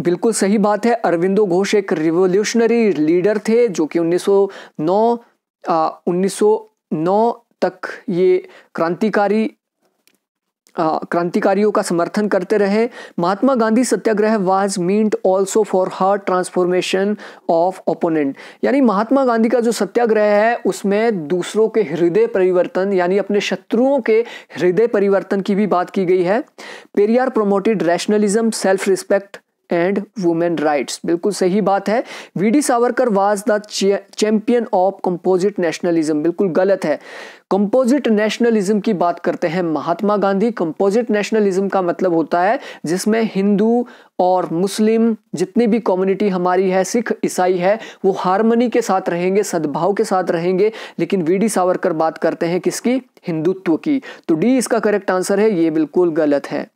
बिल्कुल सही बात है अरविंदो घोष एक रिवोल्यूशनरी लीडर थे जो कि 1909 आ, 1909 तक ये क्रांतिकारी क्रांतिकारियों का समर्थन करते रहे Mahatma Gandhi satyagraha was meant also for hard transformation of opponent यानी महात्मा गांधी का जो सत्याग्रह है उसमें दूसरों के हृदय परिवर्तन यानी अपने शत्रुओं के हृदय परिवर्तन की भी बात की गई है Periyar promoted rationalism self respect and women rights बिल्कुल सही बात है V D Savarkar was the champion of composite nationalism बिल्कुल गलत है कंपोजिट नेशनलिज्म की बात करते हैं महात्मा गांधी कंपोजिट नेशनलिज्म का मतलब होता है जिसमें हिंदू और मुस्लिम जितनी भी कम्युनिटी हमारी है सिख ईसाई है वो हारमोनी के साथ रहेंगे सद्भाव के साथ रहेंगे लेकिन वी डी सावरकर बात करते हैं किसकी हिंदुत्व की तो डी इसका करेक्ट आंसर है ये बिल्कुल गलत है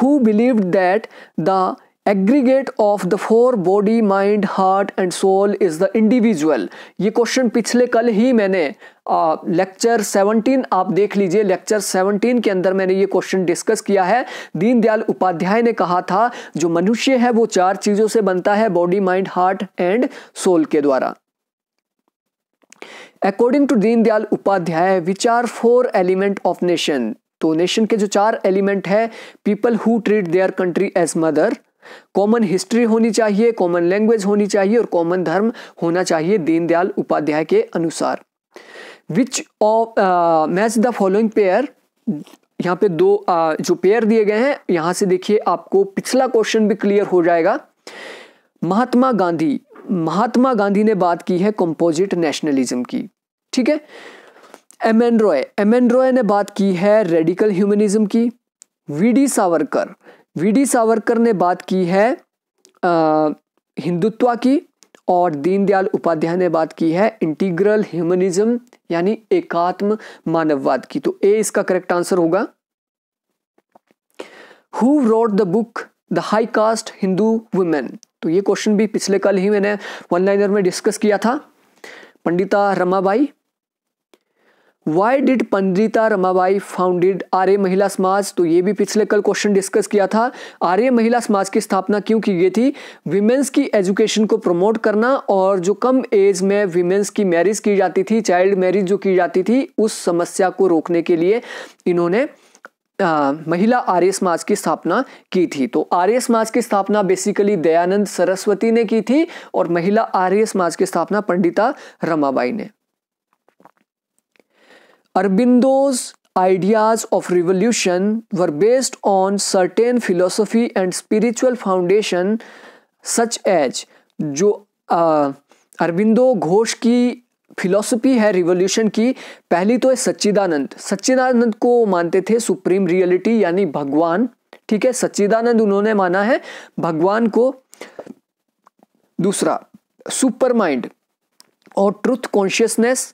who believed that the aggregate of the four body mind heart and soul is the individual ये क्वेश्चन पिछले कल ही मैंने लेक्चर uh, 17 आप देख लीजिए लेक्चर 17 के अंदर मैंने ये क्वेश्चन डिस्कस किया है दीनदयाल उपाध्याय ने कहा था जो मनुष्य है वो चार चीज़ों से बनता है body mind heart and soul के द्वारा according to Deendayal Upadhyaya which are four element of nation तो नेशन के जो चार एलिमेंट है people who treat their country as mother common history होनी चाहिए कॉमन लैंग्वेज होनी चाहिए और कॉमन धर्म होना चाहिए दीनदयाल उपाध्याय के अनुसार which of match the following pair यहाँ पे दो uh, जो पेयर दिए गए हैं यहां से देखिए आपको पिछला क्वेश्चन भी क्लियर हो जाएगा महात्मा गांधी महात्मा गांधी ने बात की है कंपोजिट नेशनलिज्म की ठीक है M N Roy M N Roy ने बात की है रेडिकल ह्यूमनिज्म की वीडी सावरकर डी सावरकर ने बात की है हिंदुत्व की और दीनदयाल उपाध्याय ने बात की है इंटीग्रल ह्यूमनिज्म यानी एकात्म मानववाद की तो ए इसका करेक्ट आंसर होगा who wrote the book the high caste Hindu women तो ये क्वेश्चन भी पिछले कल ही मैंने वन लाइनर में डिस्कस किया था पंडिता रमाबाई वाई डिड पंडिता रमाबाई फाउंडेड आर्य महिला समाज तो ये भी पिछले कल क्वेश्चन डिस्कस किया था आर्य महिला समाज की स्थापना क्यों की गई थी विमेंस की एजुकेशन को प्रमोट करना और जो कम एज में विमेंस की मैरिज की जाती थी चाइल्ड मैरिज जो की जाती थी उस समस्या को रोकने के लिए इन्होंने आ, महिला आर्य समाज की स्थापना की थी तो आर्य समाज की स्थापना बेसिकली दयानंद सरस्वती ने की थी और महिला आर्य समाज की स्थापना पंडिता रमाबाई ने Aurobindo's ideas of revolution were based on certain philosophy and spiritual foundation such as जो अरबिंदो घोष की फिलोसफी है रिवोल्यूशन की पहली तो है सच्चिदानंद सच्चिदानंद को मानते थे सुप्रीम रियलिटी यानी भगवान ठीक है सच्चिदानंद उन्होंने माना है भगवान को दूसरा सुपर माइंड और ट्रुथ कॉन्शियसनेस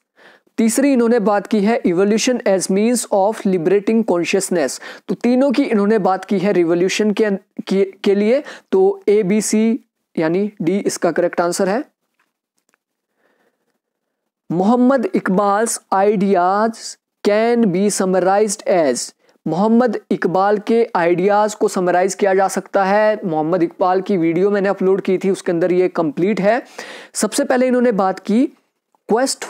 तीसरी इन्होंने बात की है evolution as means of liberating consciousness तो तीनों की इन्होंने बात की है रिवोल्यूशन के, अं, के, के लिए तो ए बी सी यानी डी इसका करेक्ट आंसर है Mohammad Iqbal's ideas can be summarise as Mohammad Iqbal के आइडियाज़ को समराइज़ किया जा सकता है मोहम्मद इकबाल की वीडियो मैंने अपलोड की थी उसके अंदर ये कंप्लीट है सबसे पहले इन्होंने बात की quest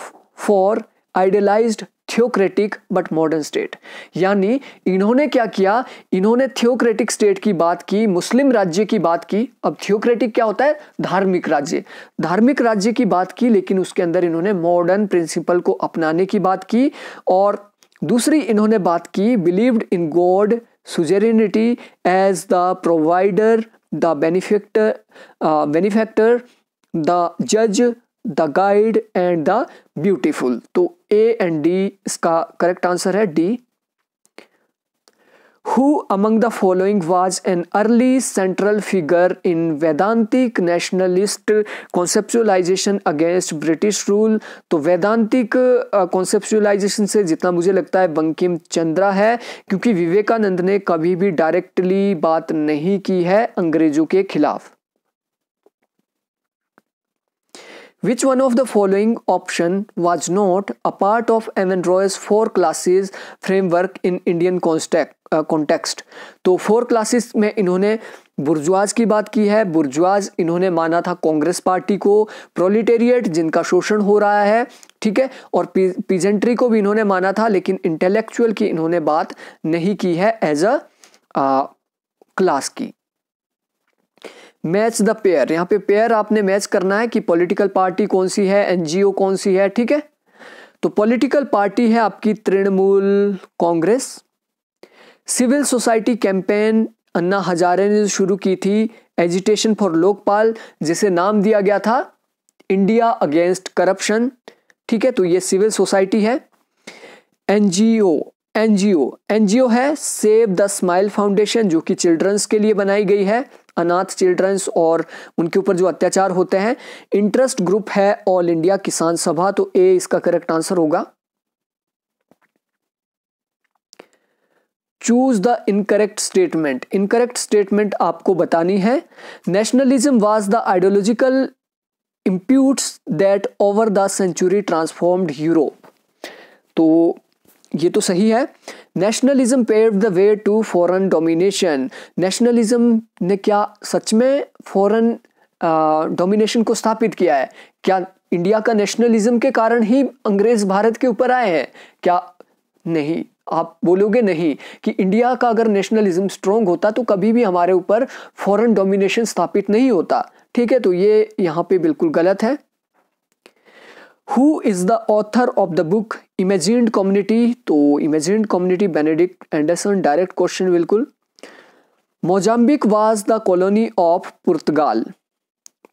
for idealised theocratic but modern state यानी इन्होंने क्या किया इन्होंने थियोक्रेटिक स्टेट की बात की मुस्लिम राज्य की बात की अब थियोक्रेटिक क्या होता है धार्मिक राज्य धार्मिक राज्य की बात की लेकिन उसके अंदर इन्होंने मॉडर्न प्रिंसिपल को अपनाने की बात की और दूसरी इन्होंने बात की believed in God suzerainty as the provider the benefactor benefactor the जज the guide and the beautiful तो ए एंड डी इसका करेक्ट आंसर है D who among the following was an early central figure in Vedantic nationalist conceptualisation against British rule तो वैदांतिक कॉन्सेप्चुअलाइजेशन uh, से जितना मुझे लगता है बंकिम चंद्रा है क्योंकि विवेकानंद ने कभी भी डायरेक्टली बात नहीं की है अंग्रेजों के खिलाफ Which one of the following option was not a part of Evan Roy's four classes framework in Indian context? Uh, तो फोर क्लासेस में इन्होंने बुर्जुआज की बात की है बुर्जुआज इन्होंने माना था कांग्रेस पार्टी को प्रोलिटेरिएट जिनका शोषण हो रहा है ठीक है और पी, पीजेंट्री को भी इन्होंने माना था लेकिन इंटेलेक्चुअल की इन्होंने बात नहीं की है एज अ क्लास की मैच द पेयर यहाँ पे पेयर आपने मैच करना है कि पॉलिटिकल पार्टी कौन सी है एनजीओ कौन सी है ठीक है तो पॉलिटिकल पार्टी है आपकी Trinamool Congress civil society campaign Anna Hazare ने शुरू की थी एजिटेशन फॉर लोकपाल जिसे नाम दिया गया था इंडिया अगेंस्ट करप्शन ठीक है तो ये सिविल सोसाइटी है एनजीओ एनजीओ एनजीओ है सेव द स्माइल फाउंडेशन जो कि चिल्ड्रंस के लिए बनाई गई है अनाथ चिल्ड्रंस और उनके ऊपर जो अत्याचार होते हैं इंटरेस्ट ग्रुप है ऑल इंडिया किसान सभा तो ए इसका करेक्ट आंसर होगा choose the incorrect statement incorrect statement आपको बतानी है nationalism was the ideological inputs that over the century transformed Europe तो ये तो सही है nationalism pave the way to foreign domination nationalism ने क्या सच में फॉरेन डोमिनेशन को स्थापित किया है क्या इंडिया का नेशनलिज्म के कारण ही अंग्रेज भारत के ऊपर आए हैं क्या नहीं आप बोलोगे नहीं कि इंडिया का अगर नेशनलिज्म स्ट्रोंग होता तो कभी भी हमारे ऊपर फॉरेन डोमिनेशन स्थापित नहीं होता ठीक है तो ये यहाँ पे बिल्कुल गलत है who is the author of the book imagined community तो imagined community Benedict Anderson direct question बिल्कुल Mozambique was the colony of Portugal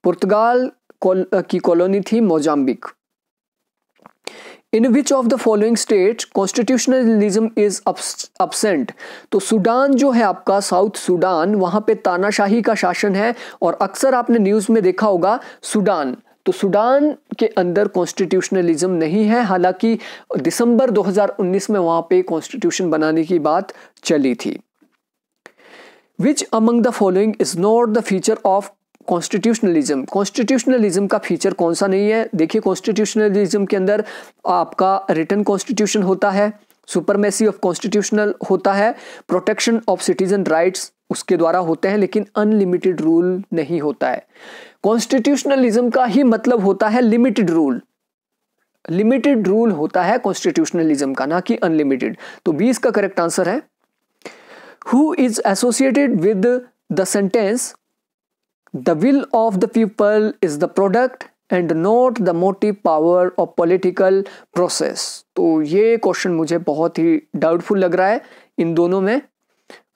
Portugal की कॉलोनी थी Mozambique in which of the following state constitutionalism is absent तो सूडान जो है आपका साउथ सूडान वहां पे तानाशाही का शासन है और अक्सर आपने न्यूज़ में देखा होगा सूडान तो सूडान के अंदर कॉन्स्टिट्यूशनलिज्म नहीं है हालांकि दिसंबर 2019 में वहां पे कॉन्स्टिट्यूशन बनाने की बात चली थी which among the following is not the feature of constitutionalism constitutionalism का फीचर कौन सा नहीं है देखिए कॉन्स्टिट्यूशनलिज्म के अंदर आपका रिटर्न कॉन्स्टिट्यूशन होता है सुपरमेसी ऑफ कॉन्स्टिट्यूशनल होता है प्रोटेक्शन ऑफ सिटीजन राइट्स उसके द्वारा होते हैं लेकिन अनलिमिटेड रूल नहीं होता है कॉन्स्टिट्यूशनलिज्म का ही मतलब होता है लिमिटेड रूल लिमिटेड रूल होता है कॉन्स्टिट्यूशनलिज्म का ना कि अनलिमिटेड तो बी इसका करेक्ट आंसर है who is associated with the sentence the will of the people is the product and not the motive power of political process तो ये क्वेश्चन मुझे बहुत ही डाउटफुल लग रहा है इन दोनों में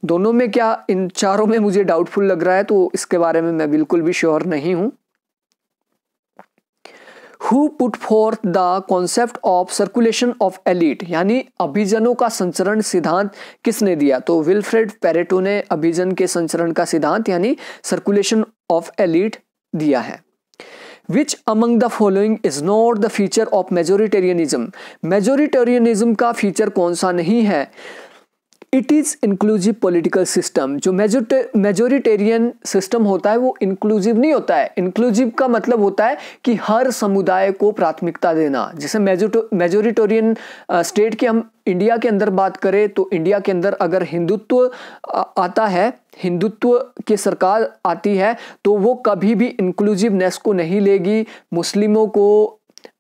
दोनों में क्या इन चारों में मुझे डाउटफुल लग रहा है तो इसके बारे में मैं बिल्कुल भी श्योर नहीं हूं who put forth the concept of circulation of elite यानी अभिजनों का संचरण सिद्धांत किसने दिया तो विलफ्रेड पेरेटो ने अभिजन के संचरण का सिद्धांत यानी सर्कुलेशन ऑफ एलिट दिया है which among the following is not the feature of majoritarianism majoritarianism का फीचर कौन सा नहीं है it is inclusive political system जो मेजोरिटेरियन सिस्टम होता है वो इंक्लूसिव नहीं होता है इंक्लूसिव का मतलब होता है कि हर समुदाय को प्राथमिकता देना जैसे मेजोरिटोरियन स्टेट के हम इंडिया के अंदर बात करें तो इंडिया के अंदर अगर हिंदुत्व आता है हिंदुत्व की सरकार आती है तो वो कभी भी इंक्लूसिवनेस को नहीं लेगी मुस्लिमों को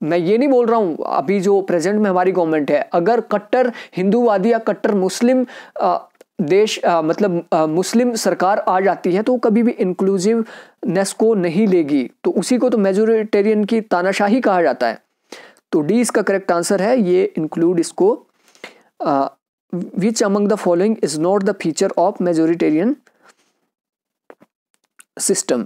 मैं ये नहीं बोल रहा हूँ अभी जो प्रेजेंट में हमारी गवर्नमेंट है अगर कट्टर हिंदूवादी या कट्टर मुस्लिम देश आ, मतलब आ, मुस्लिम सरकार आ जाती है तो कभी भी इंक्लूसिवनेस को नहीं लेगी तो उसी को तो मेजोरिटेरियन की तानाशाही कहा जाता है तो डी इसका करेक्ट आंसर है ये इंक्लूड इसको which among the following is not the feature of majoritarian system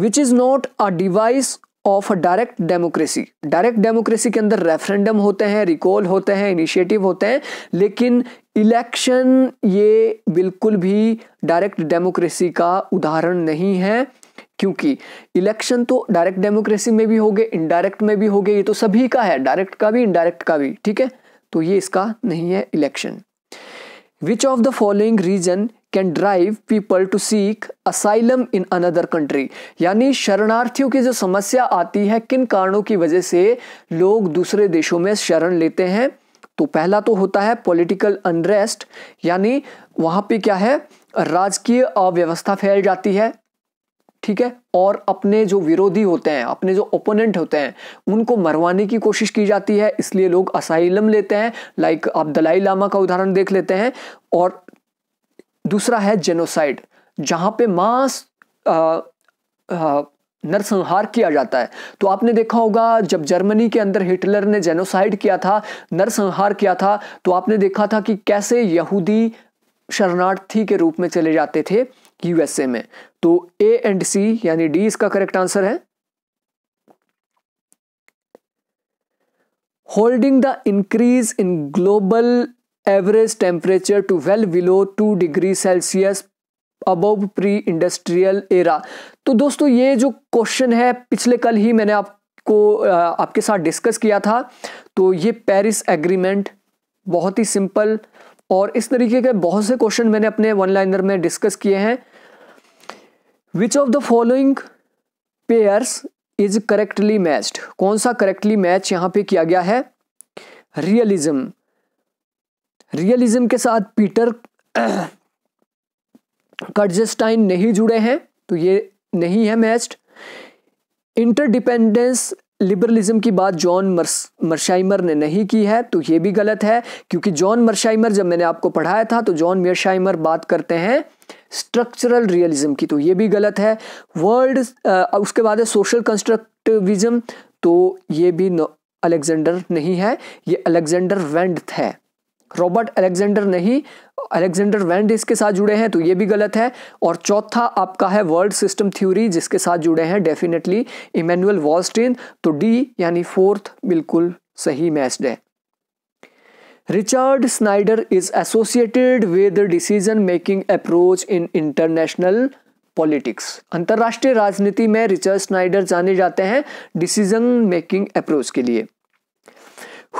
which is not a device of direct democracy direct democracy के अंदर रेफरेंडम होते हैं रिकॉल होते हैं इनिशिएटिव होते हैं लेकिन इलेक्शन ये बिल्कुल भी डायरेक्ट डेमोक्रेसी का उदाहरण नहीं है क्योंकि इलेक्शन तो डायरेक्ट डेमोक्रेसी में भी हो गए इनडायरेक्ट में भी हो गए ये तो सभी का है डायरेक्ट का भी इनडायरेक्ट का भी ठीक है तो ये इसका नहीं है election which of the following reason can drive people to seek asylum in another country यानी शरणार्थियों की जो समस्या आती है किन कारणों की वजह से लोग दूसरे देशों में शरण लेते हैं तो पहला तो होता है पॉलिटिकल अनरेस्ट यानी वहां पे क्या है राजकीय अव्यवस्था फैल जाती है ठीक है और अपने जो विरोधी होते हैं अपने जो ओपोनेंट होते हैं उनको मरवाने की कोशिश की जाती है इसलिए लोग असाइलम लेते हैं लाइक आप दलाई लामा का उदाहरण देख लेते हैं और दूसरा है जेनोसाइड जहां पे मास नरसंहार किया जाता है तो आपने देखा होगा जब जर्मनी के अंदर हिटलर ने जेनोसाइड किया था नरसंहार किया था तो आपने देखा था कि कैसे यहूदी शरणार्थी के रूप में चले जाते थे यूएसए में तो ए एंड सी यानी डी इसका करेक्ट आंसर है holding the increase in global average temperature to well below two degree Celsius above pre industrial era तो दोस्तों ये जो क्वेश्चन है पिछले कल ही मैंने आपको आपके साथ डिस्कस किया था तो ये पेरिस एग्रीमेंट बहुत ही सिंपल और इस तरीके के बहुत से क्वेश्चन मैंने अपने वन लाइनर में डिस्कस किए हैं which of the following pairs is correctly matched कौन सा करेक्टली मैच यहां पे किया गया है रियलिज्म रियलिज्म के साथ पीटर कर्जेस्टाइन नहीं जुड़े हैं तो ये नहीं है मैस्ट इंटरडिपेंडेंस लिबरलिज्म की बात जॉन मर्स मर्शाइमर ने नहीं की है तो ये भी गलत है क्योंकि जॉन मर्शाइमर जब मैंने आपको पढ़ाया था तो जॉन मर्शाइमर बात करते हैं स्ट्रक्चरल रियलिज्म की तो ये भी गलत है वर्ल्ड उसके बाद है सोशल कंस्ट्रक्टिविज्म तो ये भी अलेक्जेंडर नहीं है ये अलेक्जेंडर वेंड है रॉबर्ट अलेक्जेंडर नहीं अलेक्जेंडर वेंड इसके साथ जुड़े हैं तो ये भी गलत है और चौथा आपका है वर्ल्ड सिस्टम थ्योरी जिसके साथ जुड़े हैं डेफिनेटली इमेनुअल वॉलस्टीन तो डी यानी फोर्थ बिल्कुल सही मैच्ड है Richard Snyder is associated with decision making approach in international politics अंतर्राष्ट्रीय राजनीति में रिचर्ड स्नाइडर जाने जाते हैं डिसीजन मेकिंग अप्रोच के लिए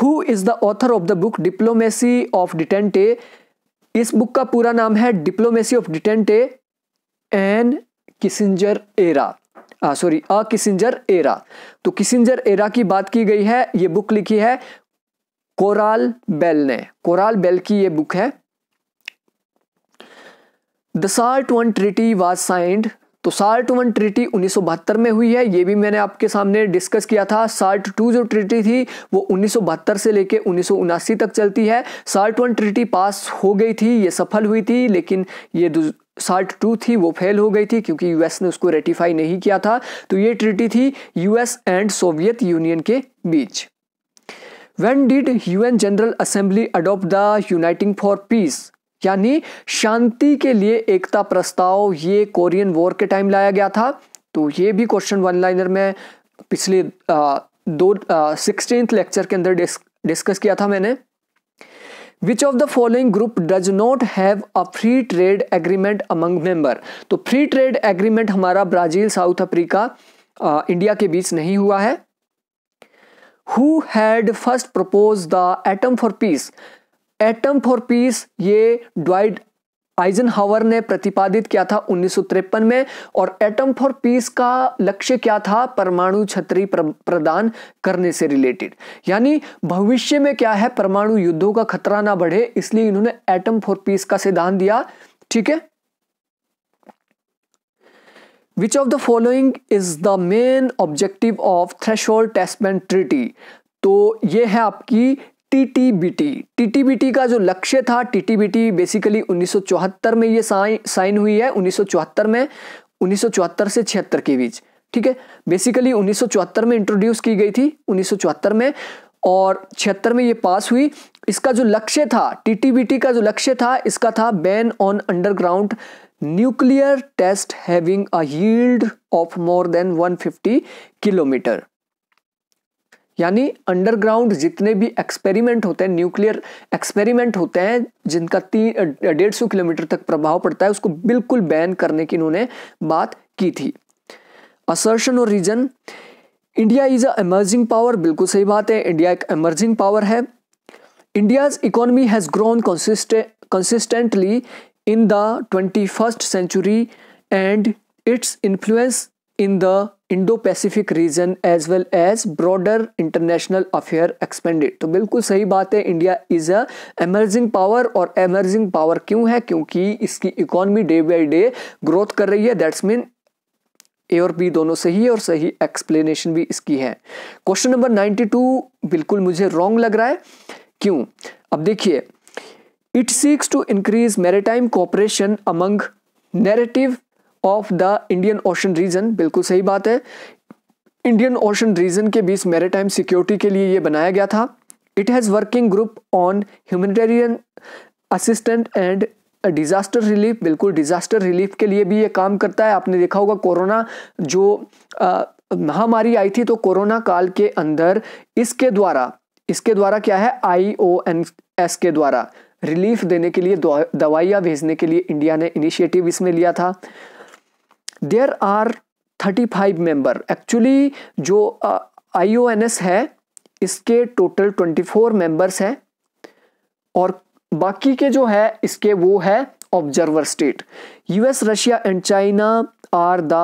who is the author of the book diplomacy of detente इस बुक का पूरा नाम है diplomacy of detente an Kissinger era sorry a Kissinger era तो किसिंजर एरा की बात की गई है ये बुक लिखी है कोराल बेल ने कोराल बेल की ये बुक है the SALT one treaty was signed तो साल्ट वन ट्रीटी उन्नीस में हुई है ये भी मैंने आपके सामने डिस्कस किया था साल्ट टू जो ट्रीटी थी वो उन्नीस से लेके उन्नीस तक चलती है साल्ट वन ट्रीटी पास हो गई थी ये सफल हुई थी लेकिन ये साल्ट टू थी वो फेल हो गई थी क्योंकि यूएस ने उसको रेटिफाई नहीं किया था तो ये ट्रीटी थी यूएस एंड सोवियत यूनियन के बीच when did an general assembly adopt the uniting for peace यानी शांति के लिए एकता प्रस्ताव ये कोरियन वॉर के टाइम लाया गया था तो ये भी क्वेश्चन वन लाइनर में पिछले आ, दो सिक्सटीन लेक्चर के अंदर डिस्क, डिस्कस किया था मैंने which of the following group does not have a free trade agreement among member तो फ्री ट्रेड एग्रीमेंट हमारा ब्राजील साउथ अफ्रीका इंडिया के बीच नहीं हुआ है who had first propose the atom for peace atom for peace ये ड्वाइड आइजन ने प्रतिपादित किया था उन्नीस में और एटम फॉर पीस का लक्ष्य क्या था परमाणु छतरी प्रदान करने से रिलेटेड यानी भविष्य में क्या है परमाणु युद्धों का खतरा ना बढ़े इसलिए इन्होंने एटम फॉर पीस का सिद्धांत दिया ठीक है which of the following is the main objective of threshold testament treaty तो ये है आपकी टीटीबीटी टीटीबीटी का जो लक्ष्य था टीटीबीटी बेसिकली 1974 में ये साइन साइन हुई है 1974 में 1974 से छिहत्तर के बीच ठीक है बेसिकली 1974 में इंट्रोड्यूस की गई थी 1974 में और छिहत्तर में ये पास हुई इसका जो लक्ष्य था टीटीबीटी का जो लक्ष्य था इसका था ban on underground nuclear test having yield of more than 150 kilometre यानी अंडरग्राउंड जितने भी एक्सपेरिमेंट होते हैं न्यूक्लियर एक्सपेरिमेंट होते हैं जिनका तीन डेढ़ सौ किलोमीटर तक प्रभाव पड़ता है उसको बिल्कुल बैन करने की इन्होंने बात की थी असर्शन और reason India is a emerging power बिल्कुल सही बात है इंडिया एक एमर्जिंग पावर है India's economy has grown consistently in the twenty first century and its influence in the Indo Pacific region as well as broader international affair expanded तो बिल्कुल सही बात है India is a emerging power और एमर्जिंग पावर क्यों है क्योंकि इसकी economy day by day growth कर रही है दैट्स मीन ए और बी दोनों सही है और सही एक्सप्लेनेशन भी इसकी है क्वेश्चन नंबर 92 बिल्कुल मुझे रॉन्ग लग रहा है क्यों अब देखिए it seeks to increase maritime cooperation among narrative of the Indian Ocean region बिल्कुल सही बात है इंडियन ओशन रीजन के बीच मेरेटाइम सिक्योरिटी के लिए ये बनाया गया था it has working group on humanitarian assistant and disaster relief बिल्कुल डिज़ास्टर रिलीफ के लिए भी ये काम करता है आपने देखा होगा कोरोना जो महामारी आई थी तो कोरोना काल के अंदर इसके द्वारा इसके द्वारा क्या है आई ओ एन एस के द्वारा रिलीफ देने के लिए दवाइयाँ भेजने के लिए इंडिया ने इनिशिएटिव इसमें लिया था there are thirty five member actually जो आई ओ एन एस है इसके टोटल ट्वेंटी फोर मेंबर्स हैं और बाकी के जो है इसके वो है observer state US Russia and China are the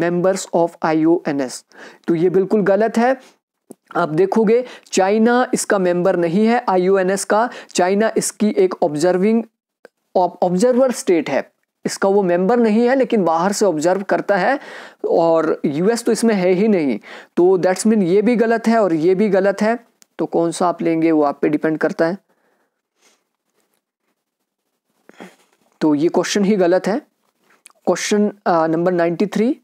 members of S तो ये बिल्कुल गलत है आप देखोगे चाइना इसका मेंबर नहीं है एस का चाइना इसकी एक ऑब्जर्विंग ऑब्जर्वर स्टेट है इसका वो मेंबर नहीं है लेकिन बाहर से ऑब्जर्व करता है और यूएस तो इसमें है ही नहीं तो दैट्स मीन ये भी गलत है और ये भी गलत है तो कौन सा आप लेंगे वो आप पे डिपेंड करता है तो ये क्वेश्चन ही गलत है question number ninety three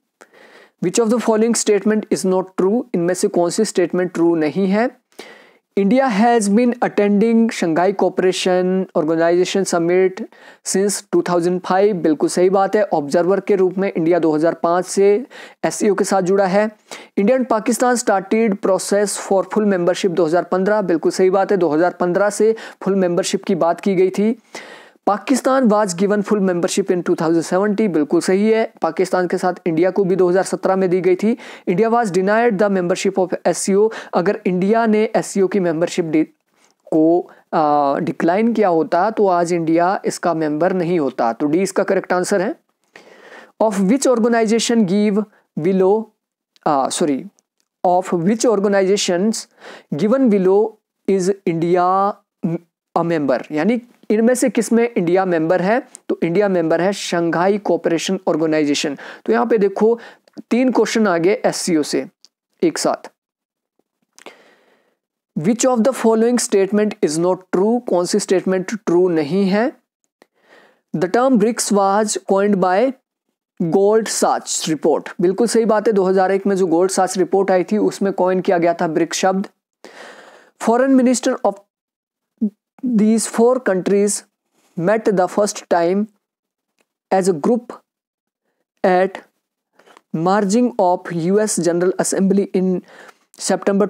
which of the following statement is not true इनमें से कौन सी स्टेटमेंट ट्रू नहीं है India has been attending Shanghai Cooperation Organization Summit since 2005 बिल्कुल सही बात है ऑब्जर्वर के रूप में इंडिया 2005 से एस e के साथ जुड़ा है India and Pakistan started process for full membership 2015 बिल्कुल सही बात है 2015 से फुल मेंबरशिप की बात की गई थी Pakistan was given full membership in 2070 बिल्कुल सही है पाकिस्तान के साथ इंडिया को भी 2017 में दी गई थी India was denied the membership of S अगर इंडिया ने एस की मेंबरशिप को डिक्लाइन किया होता तो आज इंडिया इसका मेंबर नहीं होता तो डी इसका करेक्ट आंसर है of which organisation give below sorry of which organisation given below is India a member यानी इनमें से किस में इंडिया मेंबर है तो इंडिया मेंबर है शंघाई कोऑपरेशन ऑर्गेनाइजेशन तो यहां पे देखो तीन क्वेश्चन आ गए एस से एक साथ which of the following statement is not true कौन सी स्टेटमेंट ट्रू नहीं है the term BRICS was coined by Gold Sachs report बिल्कुल सही बात है 2001 में जो गोल्ड साच रिपोर्ट आई थी उसमें कॉइन किया गया था ब्रिक्स शब्द foreign minister of These four countries met the first time as a group at margin of US general assembly in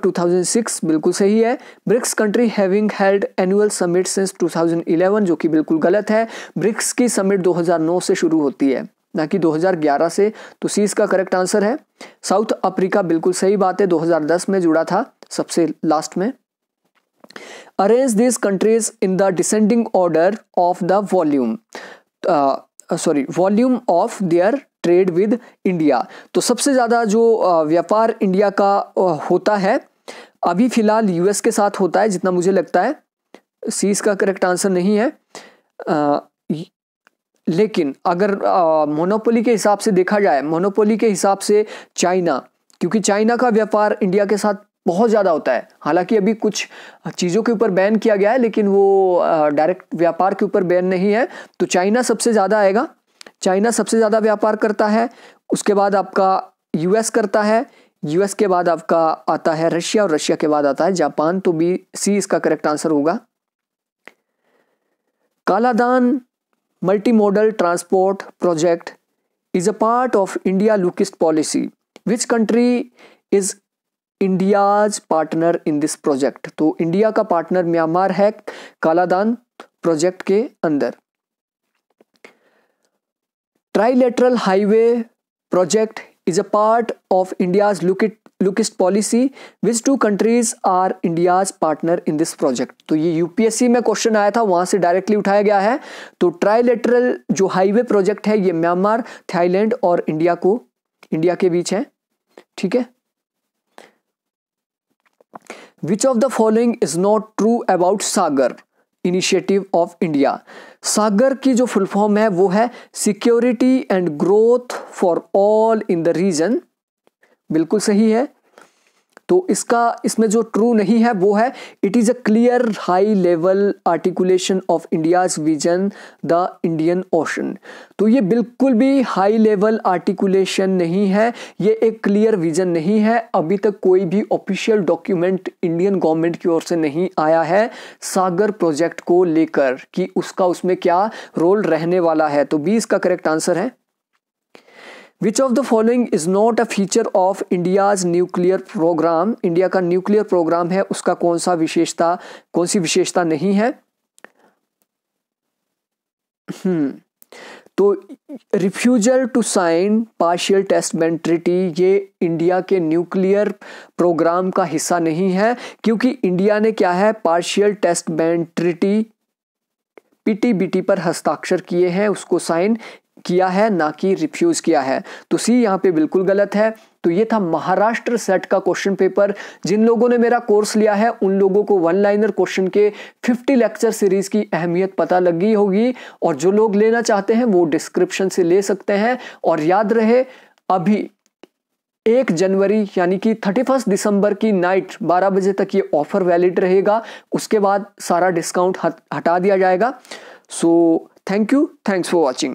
two thousand six बिल्कुल सही है BRICS country having held annual summit since two thousand eleven जो कि बिल्कुल गलत है ब्रिक्स की समिट दो हजार नौ से शुरू होती है ना कि दो हजार ग्यारह से तो सी इसका करेक्ट आंसर है साउथ अफ्रीका बिल्कुल सही बात है दो हजार दस में जुड़ा था सबसे लास्ट में arrange this countries in the descending order of the volume sorry volume of their trade with India तो सबसे ज़्यादा जो uh, व्यापार इंडिया का uh, होता है अभी फ़िलहाल यूएस के साथ होता है जितना मुझे लगता है सी इसका करेक्ट आंसर नहीं है आ, uh, लेकिन अगर मोनोपोली के हिसाब से देखा जाए मोनोपोली के हिसाब से चाइना क्योंकि चाइना का व्यापार इंडिया के साथ बहुत ज़्यादा होता है हालांकि अभी कुछ चीज़ों के ऊपर बैन किया गया है लेकिन वो डायरेक्ट व्यापार के ऊपर बैन नहीं है तो चाइना सबसे ज़्यादा आएगा चाइना सबसे ज़्यादा व्यापार करता है उसके बाद आपका यूएस करता है यूएस के बाद आपका आता है रशिया और रशिया के बाद आता है जापान तो बी सी इसका करेक्ट आंसर होगा Kaladan multi modal transport project is a part of India look east policy which country is India's partner in this project तो इंडिया का पार्टनर म्यांमार है कालादान प्रोजेक्ट के अंदर trilateral highway project is a part of India's look look east policy which two countries are India's partner in this project तो ये यूपीएससी में क्वेश्चन आया था वहां से डायरेक्टली उठाया गया है तो ट्राइलेटरल जो हाईवे प्रोजेक्ट है ये म्यांमार थाईलैंड और इंडिया को इंडिया के बीच है ठीक है which of the following is not true about SAGAR initiative of India SAGAR की जो फुल फॉर्म है वो है security and growth for all in the region बिल्कुल सही है तो इसका इसमें जो ट्रू नहीं है वो है it is a clear high level articulation of India's vision the Indian Ocean तो ये बिल्कुल भी हाई लेवल आर्टिकुलेशन नहीं है ये एक क्लियर विजन नहीं है अभी तक कोई भी ऑफिशियल डॉक्यूमेंट इंडियन गवर्नमेंट की ओर से नहीं आया है सागर प्रोजेक्ट को लेकर कि उसका उसमें क्या रोल रहने वाला है तो बी इसका करेक्ट आंसर है which of the following is not a feature of India's nuclear program India का न्यूक्लियर प्रोग्राम है उसका कौन सा विशेषता कौन सी विशेषता नहीं है हम्म तो refusal to sign partial test ban treaty ये इंडिया के न्यूक्लियर प्रोग्राम का हिस्सा नहीं है क्योंकि इंडिया ने क्या है पार्शियल टेस्ट मेंट्रिटी पीटीबीटी पर हस्ताक्षर किए हैं उसको साइन किया है ना कि रिफ्यूज़ किया है तो सी यहाँ पे बिल्कुल गलत है तो ये था महाराष्ट्र सेट का क्वेश्चन पेपर जिन लोगों ने मेरा कोर्स लिया है उन लोगों को वन लाइनर क्वेश्चन के 50 लेक्चर सीरीज की अहमियत पता लगी होगी और जो लोग लेना चाहते हैं वो डिस्क्रिप्शन से ले सकते हैं और याद रहे अभी एक जनवरी यानी कि थर्टी फर्स्ट दिसंबर की नाइट 12 बजे तक ये ऑफर वैलिड रहेगा उसके बाद सारा डिस्काउंट हटा दिया जाएगा so thank you thanks for watching